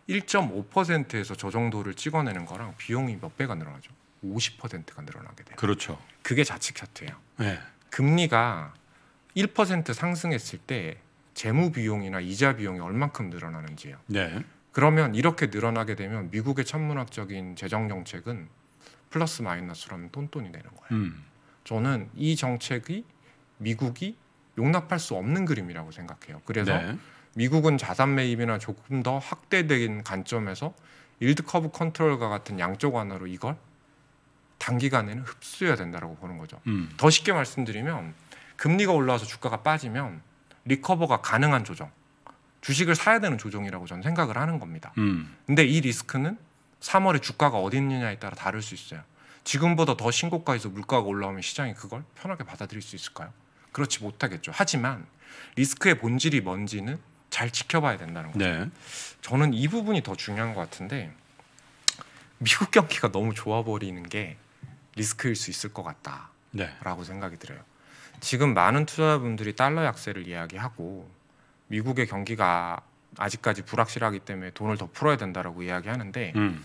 B: 1.5%에서 저 정도를 찍어내는 거랑 비용이 몇 배가 늘어나죠? 50%가 늘어나게 돼요. 그렇죠. 그게 자칙 차트예요. 네. 금리가 1% 상승했을 때 재무 비용이나 이자 비용이 얼만큼 늘어나는지요. 네. 그러면 이렇게 늘어나게 되면 미국의 천문학적인 재정 정책은 플러스 마이너스라면 똔똔이 되는 거예요. 음. 저는 이 정책이 미국이 용납할 수 없는 그림이라고 생각해요. 그래서 네. 미국은 자산 매입이나 조금 더 확대된 관점에서 일드 커브 컨트롤과 같은 양적 완화로 이걸 단기간에는 흡수해야 된다라고 보는 거죠. 음. 더 쉽게 말씀드리면 금리가 올라와서 주가가 빠지면 리커버가 가능한 조정, 주식을 사야 되는 조정이라고 저는 생각을 하는 겁니다. 음. 근데 이 리스크는 3월에 주가가 어디 있느냐에 따라 다를 수 있어요. 지금보다 더 신고가에서 물가가 올라오면 시장이 그걸 편하게 받아들일 수 있을까요? 그렇지 못하겠죠. 하지만 리스크의 본질이 뭔지는 잘 지켜봐야 된다는 거죠. 네. 저는 이 부분이 더 중요한 것 같은데 미국 경기가 너무 좋아 버리는 게 리스크일 수 있을 것 네. 같다라고 네. 생각이 들어요. 지금 많은 투자자분들이 달러 약세를 이야기하고 미국의 경기가 아직까지 불확실하기 때문에 돈을 더 풀어야 된다라고 이야기하는데 음.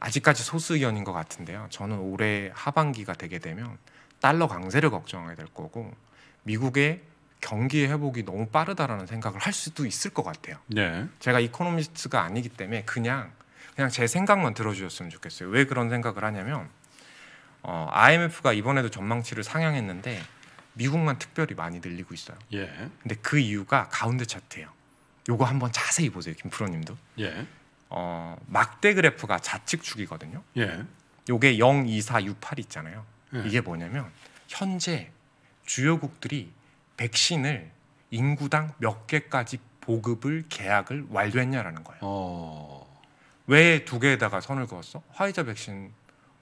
B: 아직까지 소수 의견인 것 같은데요. 저는 올해 하반기가 되게 되면 달러 강세를 걱정하게 될 거고 미국의 경기 회복이 너무 빠르다라는 생각을 할 수도 있을 것 같아요. 네. 제가 이코노미스트가 아니기 때문에 그냥 그냥 제 생각만 들어주셨으면 좋겠어요. 왜 그런 생각을 하냐면 어, IMF가 이번에도 전망치를 상향했는데 미국만 특별히 많이 늘리고 있어요. 예. 근데 그 이유가 가운데 차트예요. 요거 한번 자세히 보세요, 김프로님도. 예. 어, 막대 그래프가 좌측축이거든요. 예. 요게 0, 2, 4, 6, 8 있잖아요. 예. 이게 뭐냐면 현재 주요국들이 백신을 인구당 몇 개까지 보급을 계약을 완료했냐라는 거예요. 어... 왜두 개에다가 선을 그었어? 화이자 백신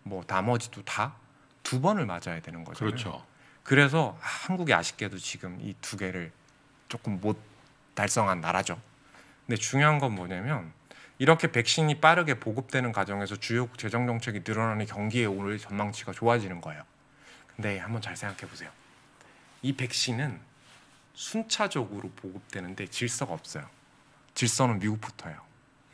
B: 뭐 나머지도 다 두 번을 맞아야 되는 거죠. 그렇죠. 그래서 한국이 아쉽게도 지금 이 두 개를 조금 못 달성한 나라죠. 근데 중요한 건 뭐냐면 이렇게 백신이 빠르게 보급되는 과정에서 주요 재정 정책이 늘어나는 경기에 오늘 전망치가 좋아지는 거예요. 근데 한번 잘 생각해 보세요. 이 백신은 순차적으로 보급되는데 질서가 없어요. 질서는 미국부터예요.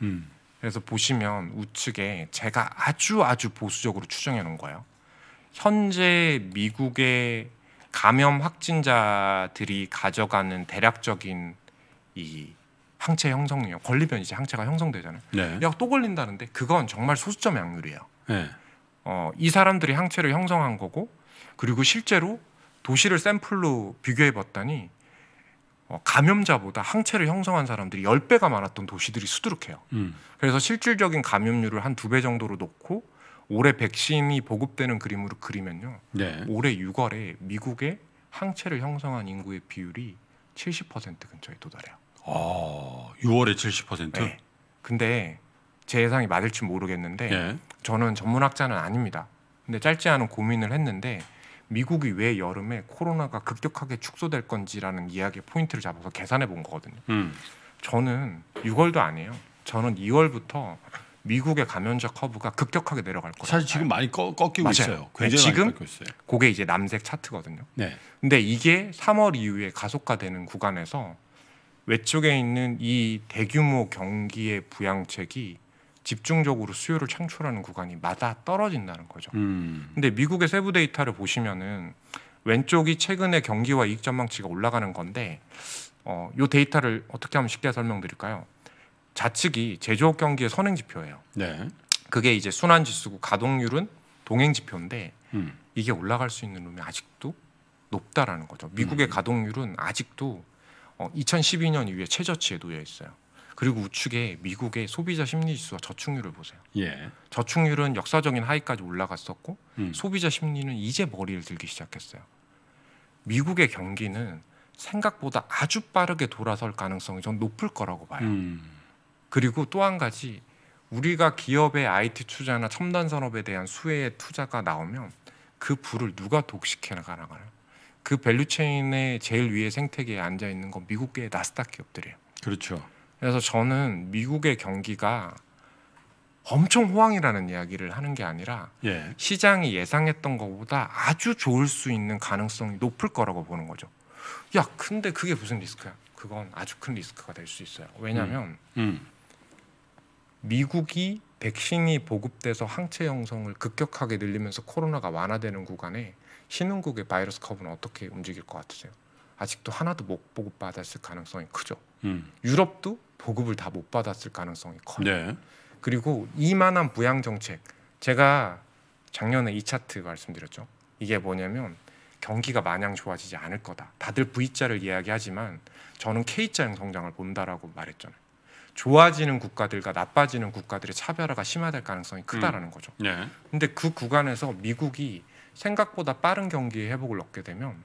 B: 음. 그래서 보시면 우측에 제가 아주 아주 보수적으로 추정해 놓은 거예요. 현재 미국의 감염 확진자들이 가져가는 대략적인 이 항체 형성이에요. 걸리면 이제 항체가 형성되잖아요. 네. 야또 걸린다는데 그건 정말 소수점 확률이에요. 네. 어, 이 사람들이 항체를 형성한 거고 그리고 실제로 도시를 샘플로 비교해 봤더니 어, 감염자보다 항체를 형성한 사람들이 열배가 많았던 도시들이 수두룩해요. 음. 그래서 실질적인 감염률을 한 두 배 정도로 놓고 올해 백신이 보급되는 그림으로 그리면요. 네. 올해 6월에 미국의 항체를 형성한 인구의 비율이 70% 근처에 도달해요.
A: 아, 6월에 70%? 네. 근데 제
B: 예상이 맞을지 모르겠는데 예. 저는 전문학자는 아닙니다. 근데 짧지 않은 고민을 했는데 미국이 왜 여름에 코로나가 급격하게 축소될 건지라는 이야기의 포인트를 잡아서 계산해 본 거거든요. 음. 저는 6월도 아니에요. 저는 2월부터 미국의 감염자 커브가 급격하게 내려갈 거예요. 사실 지금 많이 꺾, 꺾이고 맞아요. 있어요. 네, 굉장히 지금 많이 꺾이고 있어요. 그게 이제 남색 차트거든요. 네. 근데 이게 3월 이후에 가속화되는 구간에서 외쪽에 있는 이 대규모 경기의 부양책이 집중적으로 수요를 창출하는 구간이 마다 떨어진다는 거죠. 음. 근데 미국의 세부 데이터를 보시면은 왼쪽이 최근에 경기와 이익 전망치가 올라가는 건데 어, 요 데이터를 어떻게 하면 쉽게 설명드릴까요? 좌측이 제조업 경기의 선행 지표예요. 네. 그게 이제 순환 지수고 가동률은 동행 지표인데 음. 이게 올라갈 수 있는 룸이 아직도 높다라는 거죠. 미국의 음. 가동률은 아직도 2012년 어, 이후에 최저치에 놓여 있어요. 그리고 우측에 미국의 소비자 심리 지수와 저축률을 보세요. 예. 저축률은 역사적인 하이까지 올라갔었고 음. 소비자 심리는 이제 머리를 들기 시작했어요. 미국의 경기는 생각보다 아주 빠르게 돌아설 가능성이 전 높을 거라고 봐요. 음. 그리고 또 한 가지 우리가 기업의 IT 투자나 첨단 산업에 대한 수혜의 투자가 나오면 그 불을 누가 독식해 나가나가요? 그 밸류 체인의 제일 위에 생태계에 앉아 있는 건 미국계 나스닥 기업들이에요. 그렇죠. 그래서 저는 미국의 경기가 엄청 호황이라는 이야기를 하는 게 아니라 예. 시장이 예상했던 것보다 아주 좋을 수 있는 가능성이 높을 거라고 보는 거죠. 야, 근데 그게 무슨 리스크야? 그건 아주 큰 리스크가 될 수 있어요. 왜냐하면 음. 음. 미국이 백신이 보급돼서 항체 형성을 급격하게 늘리면서 코로나가 완화되는 구간에 신흥국의 바이러스 커브는 어떻게 움직일 것 같으세요? 아직도 하나도 못 보급받았을 가능성이 크죠. 음. 유럽도 보급을 다 못 받았을 가능성이 커요. 네. 그리고 이만한 부양 정책 제가 작년에 이 차트 말씀드렸죠. 이게 뭐냐면 경기가 마냥 좋아지지 않을 거다. 다들 V자를 이야기하지만 저는 K자형 성장을 본다라고 말했잖아요. 좋아지는 국가들과 나빠지는 국가들의 차별화가 심화될 가능성이 크다라는 음. 거죠. 네. 근데 그 구간에서 미국이 생각보다 빠른 경기 의 회복을 얻게 되면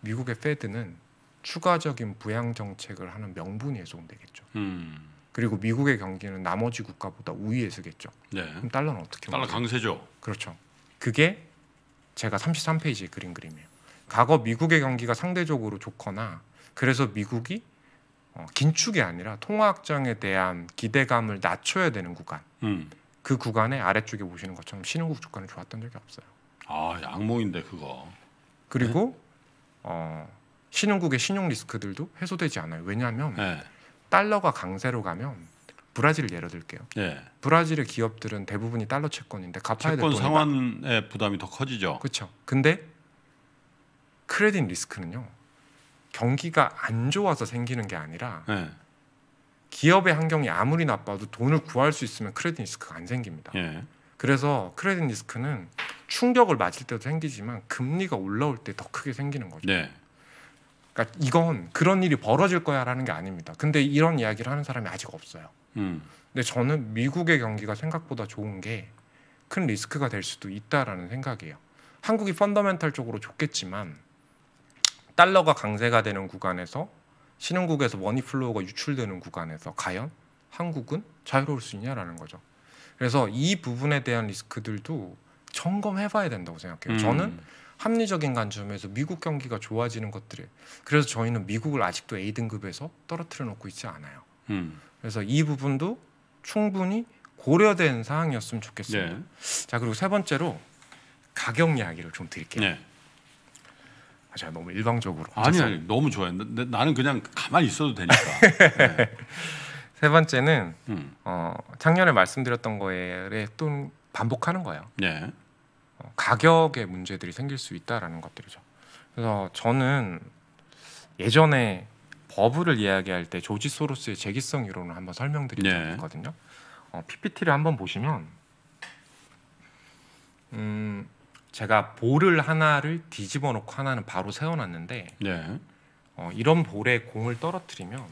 B: 미국의 페드는 추가적인 부양 정책을 하는 명분이 예상되겠죠. 음. 그리고 미국의 경기는 나머지 국가보다 우위에 서겠죠. 네. 그럼 달러는 어떻게?
C: 달러
A: 강세죠. 그렇죠.
B: 그게 제가 33페이지에 그린 그림이에요. 과거 미국의 경기가 상대적으로 좋거나 그래서 미국이 어, 긴축이 아니라 통화 확장에 대한 기대감을 낮춰야 되는 구간. 음. 그 구간의 아래쪽에 보시는 것처럼 신흥국 주가는 좋았던 적이 없어요. 아 악몽인데 그거. 그리고 네? 어, 신흥국의 신용 리스크들도 해소되지 않아요. 왜냐하면 네. 달러가 강세로 가면 브라질 을 예를 들게요. 네. 브라질의 기업들은 대부분이 달러 채권인데 갚아야 채권 될 돈이
A: 상환의 부담이 더 커지죠. 그렇죠.
B: 근데 크레딧 리스크는요. 경기가 안 좋아서 생기는 게 아니라 네. 기업의 환경이 아무리 나빠도 돈을 구할 수 있으면 크레딧 리스크가 안 생깁니다. 네. 그래서 크레딧 리스크는 충격을 맞을 때도 생기지만 금리가 올라올 때 더 크게 생기는 거죠. 네. 그러니까 이건 그런 일이 벌어질 거야라는 게 아닙니다. 근데 이런 이야기를 하는 사람이 아직 없어요. 음. 근데 저는 미국의 경기가 생각보다 좋은 게 큰 리스크가 될 수도 있다라는 생각이에요. 한국이 펀더멘탈 쪽으로 좋겠지만 달러가 강세가 되는 구간에서 신흥국에서 머니플로우가 유출되는 구간에서 과연 한국은 자유로울 수 있냐라는 거죠. 그래서 이 부분에 대한 리스크들도 점검해봐야 된다고 생각해요. 음. 저는 합리적인 관점에서 미국 경기가 좋아지는 것들에 그래서 저희는 미국을 아직도 A 등급에서 떨어뜨려 놓고 있지 않아요. 음. 그래서 이 부분도 충분히 고려된 사항이었으면 좋겠습니다. 네. 자 그리고 세 번째로 가격 이야기를 좀 드릴게요.
A: 네. 아, 제가 너무 일방적으로 아니 아니 너무 좋아요. 나, 는 그냥
B: 가만히 있어도 되니까. *laughs* 네. 세 번째는 음. 어, 작년에 말씀드렸던 거에 또 반복하는 거예요. 예. 어, 가격의 문제들이 생길 수 있다라는 것들이죠. 그래서 저는 예전에 버블을 이야기할 때 조지 소로스의 재기성 이론을 한번 설명드린 예. 네. 적이 있거든요. 어, PPT를 한번 보시면 음, 제가 볼을 하나를 뒤집어 놓고 하나는 바로 세워놨는데 예. 어, 이런 볼에 공을 떨어뜨리면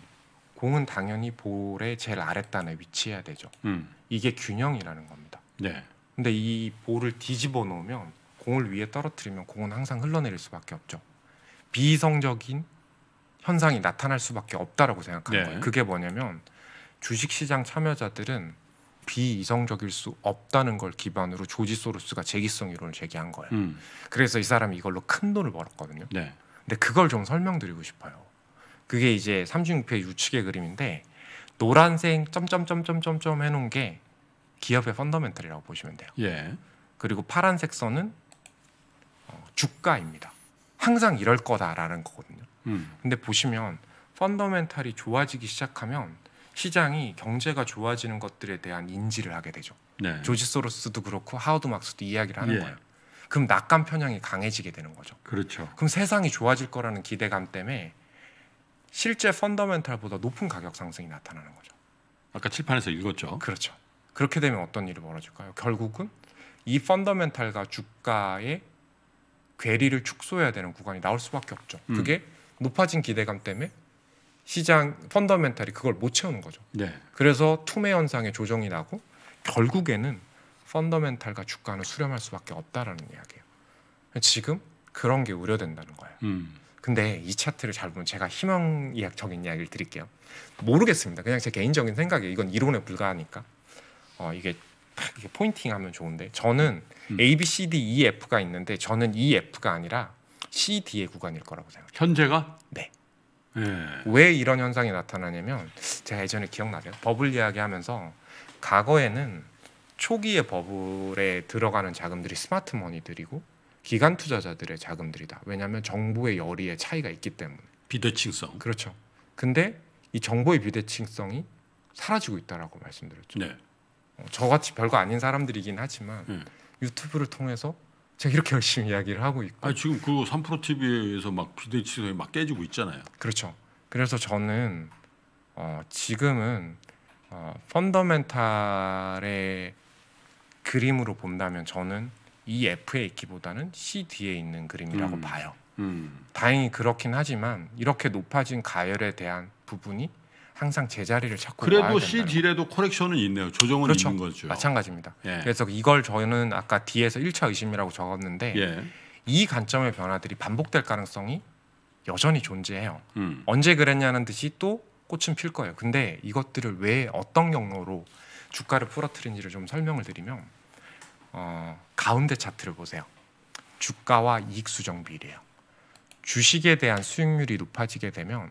B: 공은 당연히 볼의 제일 아랫단에 위치해야 되죠. 음. 이게 균형이라는 겁니다. 네. 근데 이 볼을 뒤집어 놓으면 공을 위에 떨어뜨리면 공은 항상 흘러내릴 수밖에 없죠. 비이성적인 현상이 나타날 수밖에 없다라고 생각하는 네. 거예요. 그게 뭐냐면 주식시장 참여자들은 비이성적일 수 없다는 걸 기반으로 조지 소루스가 제기성 이론을 제기한 거예요. 음. 그래서 이 사람이 이걸로 큰 돈을 벌었거든요. 네. 근데 그걸 좀 설명드리고 싶어요. 그게 이제 삼중육표의 우측의 그림인데 노란색 점점점점점점 해놓은 게 기업의 펀더멘털이라고 보시면 돼요. 예. 그리고 파란색 선은 어, 주가입니다. 항상 이럴 거다라는 거거든요. 음. 근데 보시면 펀더멘털이 좋아지기 시작하면 시장이 경제가 좋아지는 것들에 대한 인지를 하게 되죠. 네. 조지 소로스도 그렇고 하우드 막스도 이야기를 하는 예. 거예요. 그럼 낙관 편향이 강해지게 되는 거죠. 그렇죠. 그럼 세상이 좋아질 거라는 기대감 때문에 실제 펀더멘탈보다 높은 가격 상승이 나타나는 거죠.
A: 아까 칠판에서 읽었죠. 그렇죠.
B: 그렇게 되면 어떤 일이 벌어질까요? 결국은 이 펀더멘탈과 주가의 괴리를 축소해야 되는 구간이 나올 수밖에 없죠. 음. 그게 높아진 기대감 때문에 시장 펀더멘탈이 그걸 못 채우는 거죠. 네. 그래서 투매 현상의 조정이 나고 결국에는 펀더멘탈과 주가는 수렴할 수밖에 없다라는 이야기예요. 지금 그런 게 우려된다는 거예요. 음. 근데 이 차트를 잘 보면 제가 희망적인 이야기를 드릴게요. 모르겠습니다. 그냥 제 개인적인 생각에 이요 이건 이론에 불과하니까. 어, 이게 이게 포인팅하면 좋은데 저는 음. A, B, C, D, E, F가 있는데 저는 E, F가 아니라 C, D의 구간일 거라고 생각해요. 현재가? 네.
C: 예. 왜
B: 이런 현상이 나타나냐면 제가 예전에 기억나세요? 버블 이야기하면서 과거에는 초기의 버블에 들어가는 자금들이 스마트 머니들이고 기관 투자자들의 자금들이다. 왜냐하면 정보의 열의의 차이가 있기 때문에. 비대칭성. 그렇죠. 근데 이 정보의 비대칭성이 사라지고 있다라고 말씀드렸죠. 네. 어, 저같이 별거 아닌 사람들이긴 하지만 음. 유튜브를 통해서 제가 이렇게 *laughs* 열심히 이야기를 하고 있고. 아 지금
A: 그삼프로 TV에서 막 비대칭성이 막 깨지고 있잖아요.
B: 그렇죠. 그래서 저는 어, 지금은 어, 펀더멘탈의 그림으로 본다면 저는 EF에 있기보다는 C 뒤에 있는 그림이라고 음. 봐요. 음. 다행히 그렇긴 하지만 이렇게 높아진 가열에 대한 부분이 항상 제자리를 찾고 그래도 C
A: 뒤에도 코렉션은 있네요. 조정은 그렇죠. 있는
C: 거죠.
B: 마찬가지입니다. 예. 그래서 이걸 저는 아까 D에서 1차 의심이라고 적었는데 예. 이 관점의 변화들이 반복될 가능성이 여전히 존재해요. 음. 언제 그랬냐는 듯이 또 꽃은 필 거예요. 근데 이것들을 왜 어떤 경로로 주가를 풀어뜨린지를 좀 설명을 드리면 어, 가운데 차트를 보세요. 주가와 이익 수정 비율이에요. 주식에 대한 수익률이 높아지게 되면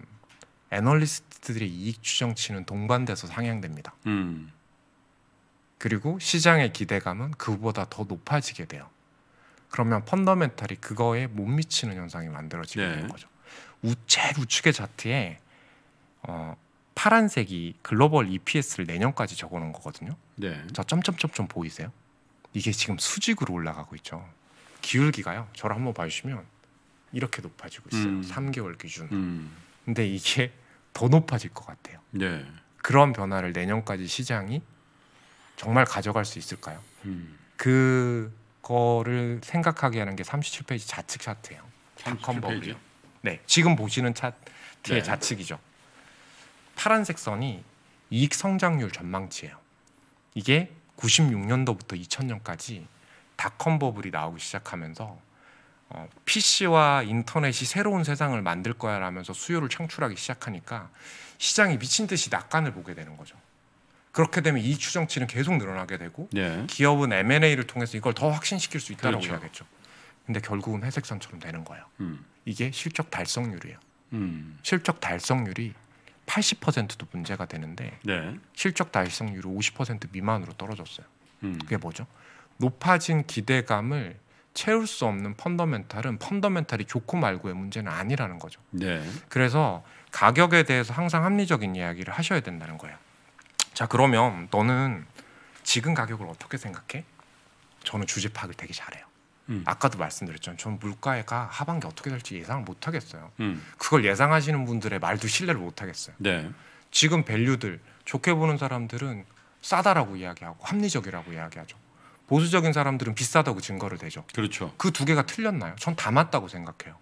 B: 애널리스트들의 이익 추정치는 동반돼서 상향됩니다. 음. 그리고 시장의 기대감은 그보다 더 높아지게 돼요. 그러면 펀더멘탈이 그거에 못 미치는 현상이 만들어지게 네. 되는 거죠. 우측 우측의 차트에 어, 파란색이 글로벌 EPS를 내년까지 적어놓은 거거든요. 네. 자 점점점점 보이세요? 이게 지금 수직으로 올라가고 있죠. 기울기가요. 저를 한번 봐주시면 이렇게 높아지고 있어요. 음. 3개월 기준. 음. 근데 이게 더 높아질 것 같아요. 네. 그런 변화를 내년까지 시장이 정말 가져갈 수 있을까요? 음. 그거를 생각하게 하는 게 37페이지 좌측 차트예요. 컴버블이요. 네, 지금 보시는 차트의 네. 좌측이죠. 파란색 선이 이익 성장률 전망치예요. 이게 96년도부터 2000년까지 닷컴 버블이 나오기 시작하면서 어, PC와 인터넷이 새로운 세상을 만들 거야 라면서 수요를 창출하기 시작하니까 시장이 미친 듯이 낙관을 보게 되는 거죠. 그렇게 되면 이 추정치는 계속 늘어나게 되고 예. 기업은 M&A를 통해서 이걸 더 확신시킬 수 있다라고 그렇죠. 이야겠죠 근데 결국은 회색선처럼 되는 거예요. 음. 이게 실적 달성률이에요. 음. 실적 달성률이 80%도 문제가 되는데 네. 실적 달성률이 50% 미만으로 떨어졌어요. 음. 그게 뭐죠? 높아진 기대감을 채울 수 없는 펀더멘탈은 펀더멘탈이 좋고 말고의 문제는 아니라는 거죠. 네. 그래서 가격에 대해서 항상 합리적인 이야기를 하셔야 된다는 거예요. 자 그러면 너는 지금 가격을 어떻게 생각해? 저는 주제 파악을 되게 잘해요. 음. 아까도 말씀드렸지만전 물가가 하반기 어떻게 될지 예상못 하겠어요. 음. 그걸 예상하시는 분들의 말도 신뢰를 못 하겠어요. 네. 지금 밸류들 좋게 보는 사람들은 싸다라고 이야기하고 합리적이라고 이야기하죠. 보수적인 사람들은 비싸다고 증거를 대죠. 그렇죠. 그 두 개가 틀렸나요? 전 다 맞다고 생각해요.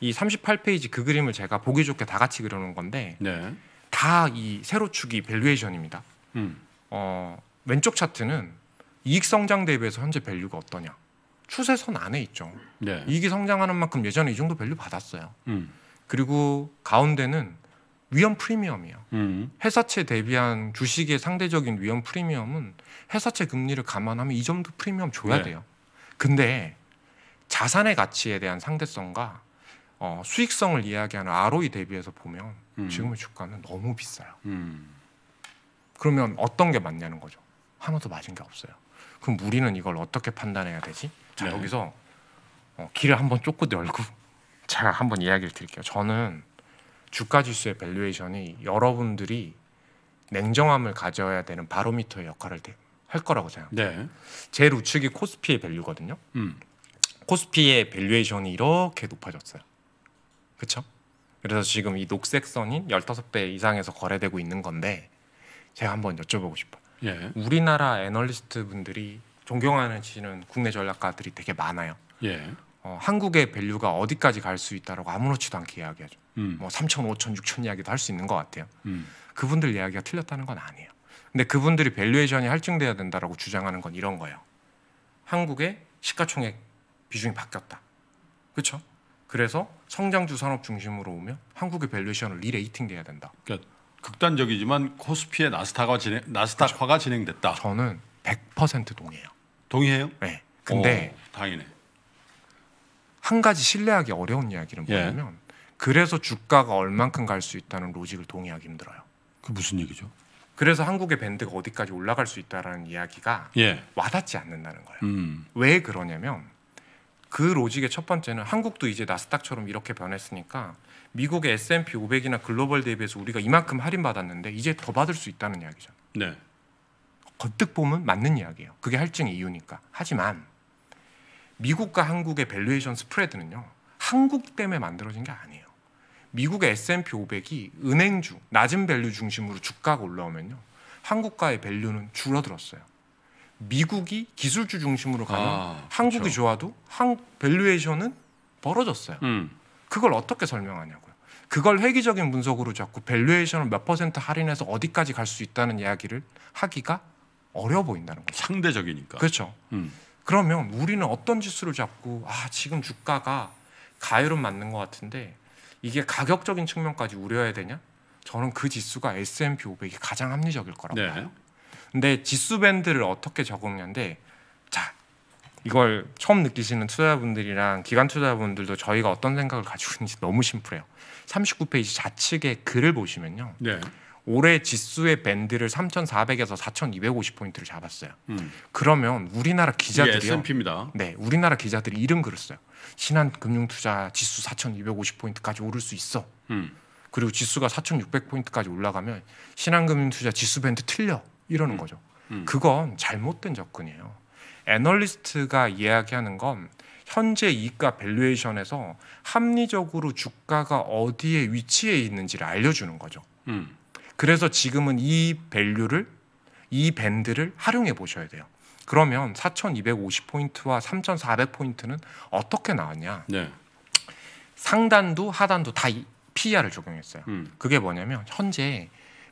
B: 이 38페이지 그 그림을 제가 보기 좋게 다 같이 그려놓은 건데 네. 다이 세로축이 밸류에이션입니다. 음. 어, 왼쪽 차트는 이익 성장 대비해서 현재 밸류가 어떠냐. 추세선 안에 있죠. 네. 이익이 성장하는 만큼 예전에 이 정도 밸류 받았어요. 음. 그리고 가운데는 위험 프리미엄이요. 음. 회사채 대비한 주식의 상대적인 위험 프리미엄은 회사채 금리를 감안하면 이 정도 프리미엄 줘야 네. 돼요. 근데 자산의 가치에 대한 상대성과 어, 수익성을 이야기하는 ROE 대비해서 보면 음. 지금의 주가는 너무 비싸요. 음. 그러면 어떤 게 맞냐는 거죠. 하나도 맞은 게 없어요. 그럼 우리는 이걸 어떻게 판단해야 되지? 자 네. 여기서 어, 길을 한번 쫓고 열고 *laughs* 제가 한번 이야기를 드릴게요. 저는 주가 지수의 밸류에이션이 여러분들이 냉정함을 가져야 되는 바로미터의 역할을 할 거라고 생각합니 네. 제일 우측이 코스피의 밸류거든요. 음. 코스피의 밸류에이션이 이렇게 높아졌어요. 그렇죠? 그래서 지금 이 녹색 선인 15배 이상에서 거래되고 있는 건데 제가 한번 여쭤보고 싶어요. 예. 우리나라 애널리스트 분들이 존경하는지는 국내 전략가들이 되게 많아요. 예. 어, 한국의 밸류가 어디까지 갈 수 있다라고 아무렇지도 않게 이야기하죠. 음. 뭐 3천, 5천, 6천 이야기도 할 수 있는 것 같아요. 음. 그분들 이야기가 틀렸다는 건 아니에요. 근데 그분들이 밸류에이션이 할증돼야 된다라고 주장하는 건 이런 거예요. 한국의 시가총액 비중이 바뀌었다. 그렇죠? 그래서 성장주 산업 중심으로 오면 한국의 밸류에이션을 리레이팅 돼야 된다.
A: 그러니까 극단적이지만 코스피의 나스닥화 진행, 나스닥화가 진행됐다. 저는
B: 100% 동의해요.
A: 동의해요? 네. 근데 오, 다행이네.
B: 한 가지 신뢰하기 어려운 이야기는 예. 뭐냐면 예. 그래서 주가가 얼만큼 갈 수 있다는 로직을 동의하기 힘들어요.
C: 그 무슨 얘기죠?
B: 그래서 한국의 밴드가 어디까지 올라갈 수있다는 이야기가 예. 와닿지 않는다는
C: 거예요. 음.
B: 왜 그러냐면 그 로직의 첫 번째는 한국도 이제 나스닥처럼 이렇게 변했으니까 미국의 S&P 500이나 글로벌 대비해서 우리가 이만큼 할인 받았는데 이제 더 받을 수 있다는 이야기죠. 네. 겉득 보면 맞는 이야기예요. 그게 할증의 이유니까. 하지만 미국과 한국의 밸류에이션 스프레드는요. 한국 때문에 만들어진 게 아니에요. 미국의 S&P 500이 은행주, 낮은 밸류 중심으로 주가가 올라오면요. 한국과의 밸류는 줄어들었어요. 미국이 기술주 중심으로 가면 아, 한국이 그렇죠. 좋아도 한 밸류에이션은 벌어졌어요. 음. 그걸 어떻게 설명하냐고요. 그걸 회기적인 분석으로 잡고 밸류에이션을 몇 퍼센트 할인해서 어디까지 갈 수 있다는 이야기를 하기가 어려 보인다는 거죠. 상대적이니까. 그렇죠. 음. 그러면 우리는 어떤 지수를 잡고 아 지금 주가가 가열은 맞는 것 같은데 이게 가격적인 측면까지 우려해야 되냐? 저는 그 지수가 S&P 500이 가장 합리적일 거라고 네. 봐요. 근데 지수 밴드를 어떻게 적었냐인데자 이걸 처음 느끼시는 투자자분들이랑 기관 투자자분들도 저희가 어떤 생각을 가지고 있는지 너무 심플해요. 39페이지 좌측에 글을 보시면요. 네. 올해 지수의 밴드를 3,400에서 4,250포인트를 잡았어요. 음. 그러면 우리나라 기자들이 예, S&P입니다. 네, 우리나라 기자들이 이름 글을 어요 신한 금융투자 지수 4,250포인트까지 오를 수 있어. 음. 그리고 지수가 4,600포인트까지 올라가면 신한금융투자 지수 밴드 틀려 이러는 음. 거죠. 음. 그건 잘못된 접근이에요. 애널리스트가 이야기하는 건 현재 이가 밸류에이션에서 합리적으로 주가가 어디에 위치해 있는지를 알려주는 거죠. 음. 그래서 지금은 이 밸류를 이 밴드를 활용해 보셔야 돼요. 그러면 4,250포인트와 3,400포인트는 어떻게 나왔냐? 네. 상단도 하단도 다 PER을 적용했어요. 음. 그게 뭐냐면 현재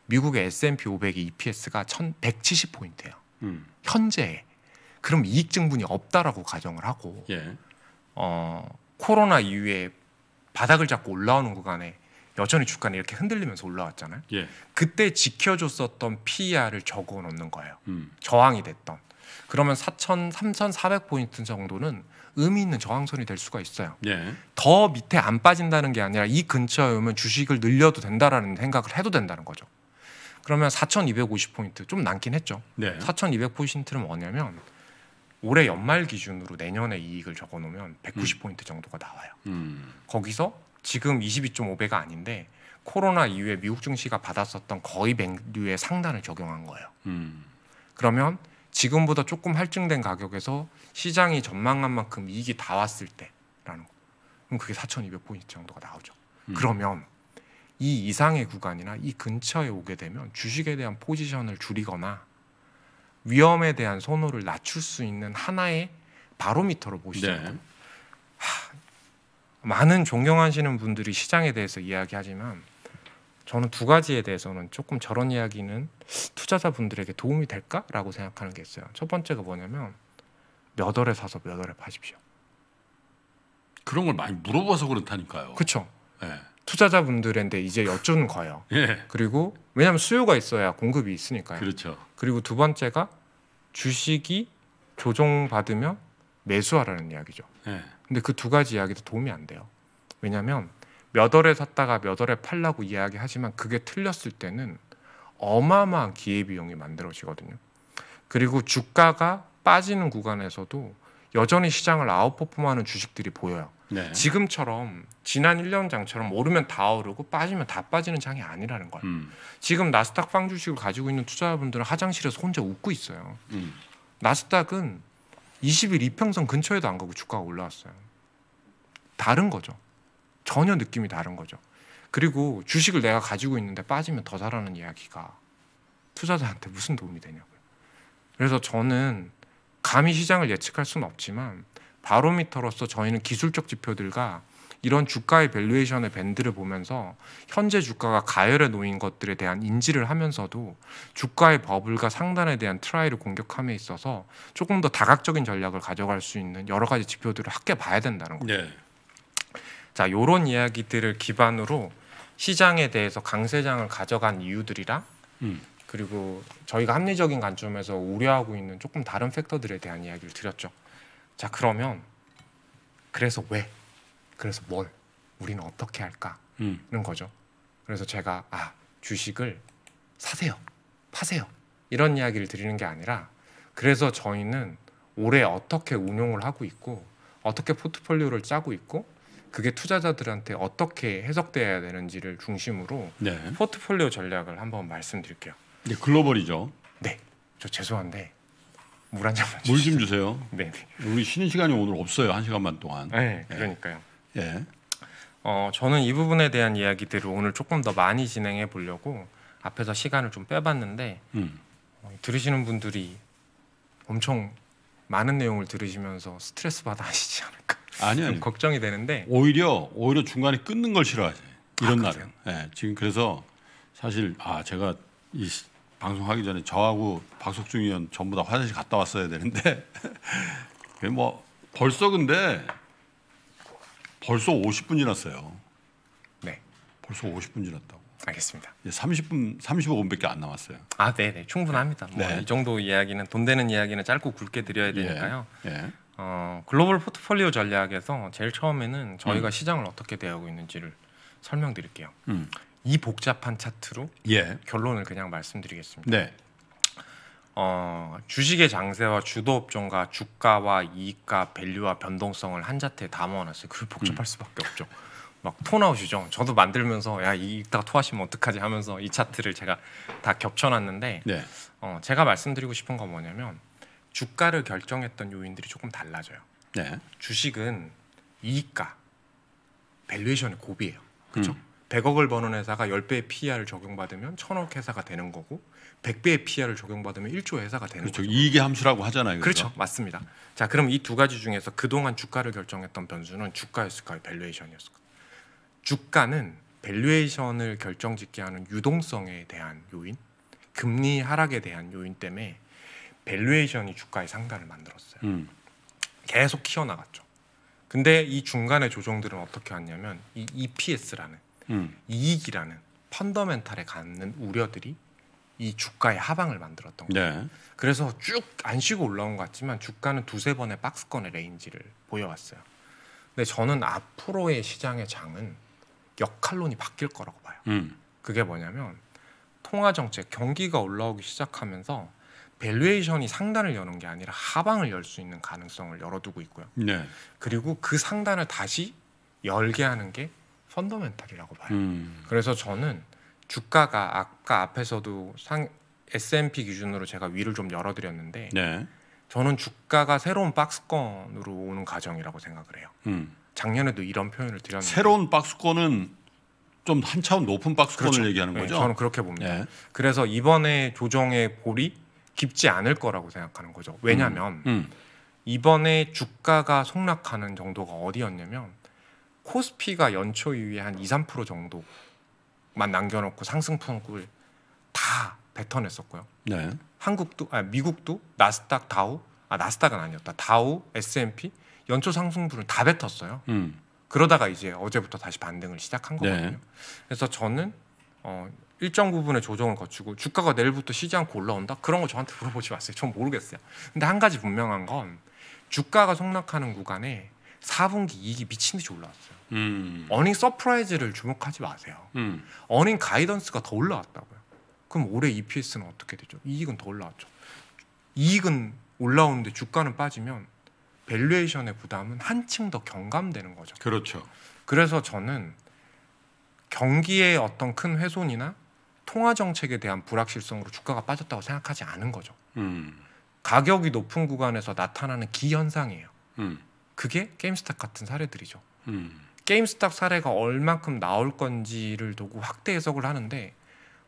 B: 미국의 S&P 500의 EPS가 1,170포인트예요. 음. 현재 그럼 이익증분이 없다라고 가정을 하고 예. 어, 코로나 이후에 바닥을 잡고 올라오는 구간에 여전히 주가는 이렇게 흔들리면서 올라왔잖아요. 예. 그때 지켜줬었던 PER을 적어 놓는 거예요. 음. 저항이 됐던. 그러면 4천 3,400포인트 정도는 의미 있는 저항선이 될 수가 있어요. 예. 더 밑에 안 빠진다는 게 아니라 이 근처에 오면 주식을 늘려도 된다라는 생각을 해도 된다는 거죠. 그러면 4,250포인트 좀 남긴 했죠. 네. 4,200포인트는 뭐냐면 올해 연말 기준으로 내년에 이익을 적어놓으면 190포인트 음. 정도가 나와요. 음. 거기서 지금 22.5배가 아닌데 코로나 이후에 미국 증시가 받았었던 거의 맥류의 상단을 적용한 거예요. 음. 그러면 지금보다 조금 할증된 가격에서 시장이 전망한 만큼 이익이 다 왔을 때라는 거. 그럼 그게 4,200포인트 정도가 나오죠. 음. 그러면 이 이상의 구간이나 이 근처에 오게 되면 주식에 대한 포지션을 줄이거나 위험에 대한 선호를 낮출 수 있는 하나의 바로미터로 보시죠. 네. 많은 존경하시는 분들이 시장에 대해서 이야기하지만 저는 두 가지에 대해서는 조금 저런 이야기는 투자자분들에게 도움이 될까라고 생각하는 게 있어요. 첫 번째가 뭐냐면 몇 월에 사서 몇 월에 파십시오. 그런 걸 많이 물어봐서 그렇다니까요.
C: 그렇죠. 네. 예.
B: 투자자분들한테 이제 여쭈는 거예요. 예. 그리고 왜냐하면 수요가 있어야 공급이 있으니까요. 그렇죠. 그리고 두 번째가 주식이 조정받으면 매수하라는 이야기죠. 네. 근데 그 두 가지 이야기도 도움이 안 돼요. 왜냐하면 몇 월에 샀다가 몇 월에 팔라고 이야기하지만 그게 틀렸을 때는 어마어마한 기회비용이 만들어지거든요. 그리고 주가가 빠지는 구간에서도 여전히 시장을 아웃퍼폼하는 주식들이 보여요. 네. 지금처럼 지난 1년 장처럼 오르면 다 오르고 빠지면 다 빠지는 장이 아니라는 거예요. 음. 지금 나스닥 빵 주식을 가지고 있는 투자자분들은 화장실에서 혼자 웃고 있어요. 음. 나스닥은 20일 이평선 근처에도 안 가고 주가가 올라왔어요. 다른 거죠. 전혀 느낌이 다른 거죠. 그리고 주식을 내가 가지고 있는데 빠지면 더 사라는 이야기가 투자자한테 무슨 도움이 되냐고요. 그래서 저는 감히 시장을 예측할 수는 없지만 바로미터로서 저희는 기술적 지표들과 이런 주가의 밸류에이션의 밴드를 보면서 현재 주가가 가열에 놓인 것들에 대한 인지를 하면서도 주가의 버블과 상단에 대한 트라이를 공격함에 있어서 조금 더 다각적인 전략을 가져갈 수 있는 여러 가지 지표들을 함께 봐야 된다는 거죠 네. 자, 요런 이야기들을 기반으로 시장에 대해서 강세장을 가져간 이유들이랑 음. 그리고 저희가 합리적인 관점에서 우려하고 있는 조금 다른 팩터들에 대한 이야기를 드렸죠. 자, 그러면 그래서 왜 그래서 뭘 우리는 어떻게 할까는 음. 거죠. 그래서 제가 아 주식을 사세요, 파세요 이런 이야기를 드리는 게 아니라 그래서 저희는 올해 어떻게 운용을 하고 있고 어떻게 포트폴리오를 짜고 있고 그게 투자자들한테 어떻게 해석돼야 되는지를 중심으로 네. 포트폴리오
A: 전략을 한번 말씀드릴게요. 네, 글로벌이죠. 네, 저 죄송한데 물 한 잔만 물좀 주세요. 네, 네, 우리 쉬는 시간이 오늘 없어요. 한 시간만 동안. 네, 네. 그러니까요.
B: 네. 예. 어, 저는 이 부분에 대한 이야기들을 오늘 조금 더 많이 진행해 보려고 앞에서 시간을 좀 빼봤는데 음. 어, 들으시는 분들이 엄청 많은 내용을 들으시면서 스트레스 받아 하시지 않을까
C: 아니요 아니.
A: 걱정이 되는데 오히려 오히려 중간에 끊는 걸 싫어하지 이런 아, 날은 예, 지금 그래서 사실 아 제가 이 방송하기 전에 저하고 박석중 의 전부 다 화장실 갔다 왔어야 되는데 *laughs* 뭐 벌써 근데 벌써 50분 지났어요. 네. 벌써 50분 지났다고. 알겠습니다. 예, 30분, 35분밖에 안 남았어요.
B: 아, 네, 네, 충분합니다. 뭐 네. 뭐이 정도 이야기는 돈 되는 이야기는 짧고 굵게 드려야 예, 되니까요. 예. 예. 어, 글로벌 포트폴리오 전략에서 제일 처음에는 저희가 음. 시장을 어떻게 대하고 있는지를 설명드릴게요. 음. 이 복잡한 차트로 예. 결론을 그냥 말씀드리겠습니다. 네. 어, 주식의 장세와 주도 업종과 주가와 이익과 밸류와 변동성을 한자태에 담아놨어요 그걸 복잡할 음. 수밖에 없죠. 막 토나오시죠. 저도 만들면서 야 이따가 토하시면 어떡하지 하면서 이 차트를 제가 다 겹쳐놨는데 네. 어, 제가 말씀드리고 싶은 건 뭐냐면 주가를 결정했던 요인들이 조금 달라져요. 네. 주식은 이익과 밸류에이션의 고비예요. 그렇죠? 음. 100억을 버는 회사가 10배의 PER을 적용받으면 1000억 회사가 되는 거고 100배의 PR을 적용받으면 1조 회사가 되는 그렇죠. 거죠.
A: 이익의 함수라고 하잖아요. 그래서. 그렇죠
B: 맞습니다. 자, 그럼 이 두 가지 중에서 그동안 주가를 결정했던 변수는 주가였을까요? 밸류에이션이었을까요? 주가는 밸류에이션을 결정짓게 하는 유동성에 대한 요인, 금리 하락에 대한 요인 때문에 밸류에이션이 주가의 상가를 만들었어요. 음. 계속 키워나갔죠. 근데 이 중간의 조정들은 어떻게 왔냐면 이 EPS라는 음. 이익이라는 펀더멘탈에 갖는 우려들이 이 주가의 하방을 만들었던 거예요. 네. 그래서 쭉 안 쉬고 올라온 것 같지만 주가는 두세 번의 박스권의 레인지를 보여왔어요. 근데 저는 앞으로의 시장의 장은 역할론이 바뀔 거라고 봐요. 음. 그게 뭐냐면 통화 정책, 경기가 올라오기 시작하면서 밸류에이션이 상단을 여는 게 아니라 하방을 열 수 있는 가능성을 열어두고 있고요. 네. 그리고 그 상단을 다시 열게 하는 게 펀더멘탈이라고
C: 봐요. 음.
B: 그래서 저는 주가가 아까 앞에서도 상 S&P 기준으로 제가 위를 좀 열어드렸는데 네. 저는 주가가 새로운 박스권으로 오는 과정이라고 생각을 해요.
A: 음. 작년에도 이런 표현을 드렸는데 새로운 박스권은 좀 한 차원 높은 박스권을 그렇죠. 얘기하는 네, 거죠. 네,
B: 저는 그렇게 봅니다. 네. 그래서 이번에 조정의 볼이 깊지 않을 거라고 생각하는 거죠. 왜냐하면 음. 음. 이번에 주가가 속락하는 정도가 어디였냐면 코스피가 연초 이후에 한 2, 3% 정도 꿈만 남겨놓고 상승폭을 다 뱉어냈었고요. 네. 한국도 아 미국도 나스닥 다우 아 나스닥은 아니었다 다우 S&P 연초 상승분을 다 뱉었어요. 음. 그러다가 이제 어제부터 다시 반등을 시작한 네. 거거든요. 네. 그래서 저는 어, 일정 부분의 조정을 거치고 주가가 내일부터 쉬지 올라온다 그런 거 저한테 물어보지 마세요. 전 모르겠어요. 근데 한 가지 분명한 건 주가가 성락하는 구간에 4분기 이익이 미친 듯이 올라왔어요. 음. 어닝 서프라이즈를 주목하지 마세요. 음. 어닝 가이던스가 더 올라왔다고요. 그럼 올해 EPS는 어떻게 되죠? 이익은 더 올라왔죠. 이익은 올라오는데 주가는 빠지면 밸류에이션의 부담은 한층 더 경감되는 거죠. 그렇죠. 그래서 저는 경기의 어떤 큰 훼손이나 통화 정책에 대한 불확실성으로 주가가 빠졌다고 생각하지 않은 거죠. 음. 가격이 높은 구간에서 나타나는 기현상이에요. 음. 그게 게임스탑 같은 사례들이죠. 음. 게임스탑 사례가 얼만큼 나올 건지를 두고 확대 해석을 하는데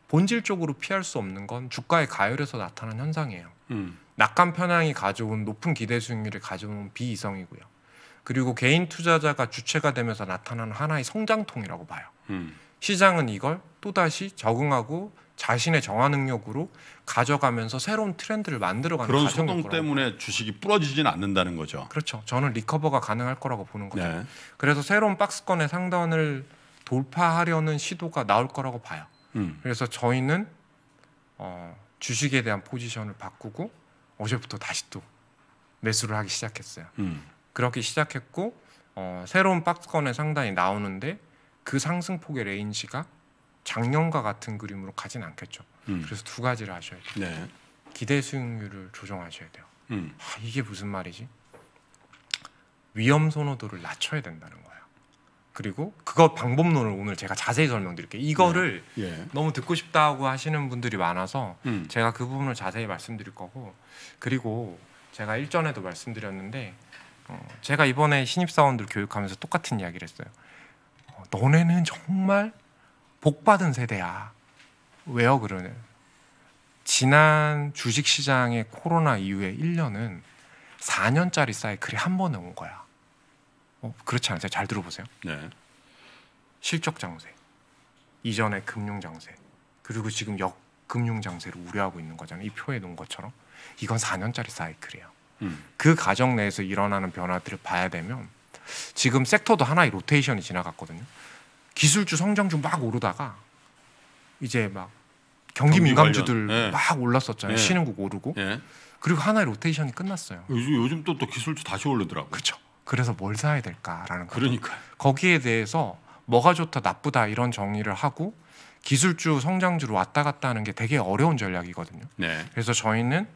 B: 본질적으로 피할 수 없는 건 주가의 가열에서 나타난 현상이에요. 음. 낙관 편향이 가져온 높은 기대 수익률이 가져온 비이성이고요. 그리고 개인 투자자가 주체가 되면서 나타나는 하나의 성장통이라고 봐요. 음. 시장은 이걸 또다시 적응하고 자신의 정화 능력으로 가져가면서 새로운 트렌드를 만들어가는 그런 소동 거라고.
A: 때문에 주식이 부러지진 않는다는 거죠.
B: 그렇죠. 저는 리커버가 가능할 거라고 보는 거죠. 네. 그래서 새로운 박스권의 상단을 돌파하려는 시도가 나올 거라고 봐요. 음. 그래서 저희는 어, 주식에 대한 포지션을 바꾸고 어제부터 다시 또 매수를 하기 시작했어요. 음. 그렇게 시작했고 어, 새로운 박스권의 상단이 나오는데 그 상승폭의 레인지가 작년과 같은 그림으로 가진 않겠죠. 음. 그래서 두 가지를 하셔야 돼요. 네. 기대 수익률을 조정하셔야 돼요. 음. 아, 이게 무슨 말이지? 위험 선호도를 낮춰야 된다는 거예요. 그리고 그거 방법론을 오늘 제가 자세히 설명드릴게요. 이거를 네. 예. 너무 듣고 싶다고 하시는 분들이 많아서 음. 제가 그 부분을 자세히 말씀드릴 거고 그리고 제가 일전에도 말씀드렸는데 어, 제가 이번에 신입사원들 교육하면서 똑같은 이야기를 했어요. 어, 너네는 정말 복받은 세대야. 왜요, 그러냐? 지난 주식 시장의 코로나 이후에 1년은 4년짜리 사이클이 한 번에 온 거야. 어, 그렇지 않으세요? 잘 들어보세요. 네. 실적 장세, 이전의 금융 장세, 그리고 지금 역 금융 장세를 우려하고 있는 거잖아요. 이 표에 놓은 것처럼 이건 4년짜리 사이클이에요. 음. 그 가정 내에서 일어나는 변화들을 봐야 되면 지금 섹터도 하나의 로테이션이 지나갔거든요. 기술주 성장주 막 오르다가 이제 막 경기 민감주들 네. 막 올랐었잖아요. 네. 신흥국 오르고 네. 그리고 하나의 로테이션이 끝났어요. 요즘, 요즘 또, 또 기술주 다시 오르더라고요. 그렇죠. 그래서 뭘 사야 될까라는 거. 그러니까 거기에 대해서 뭐가 좋다 나쁘다 이런 정리를 하고 기술주 성장주로 왔다 갔다 하는 게 되게 어려운 전략이거든요. 네. 그래서 저희는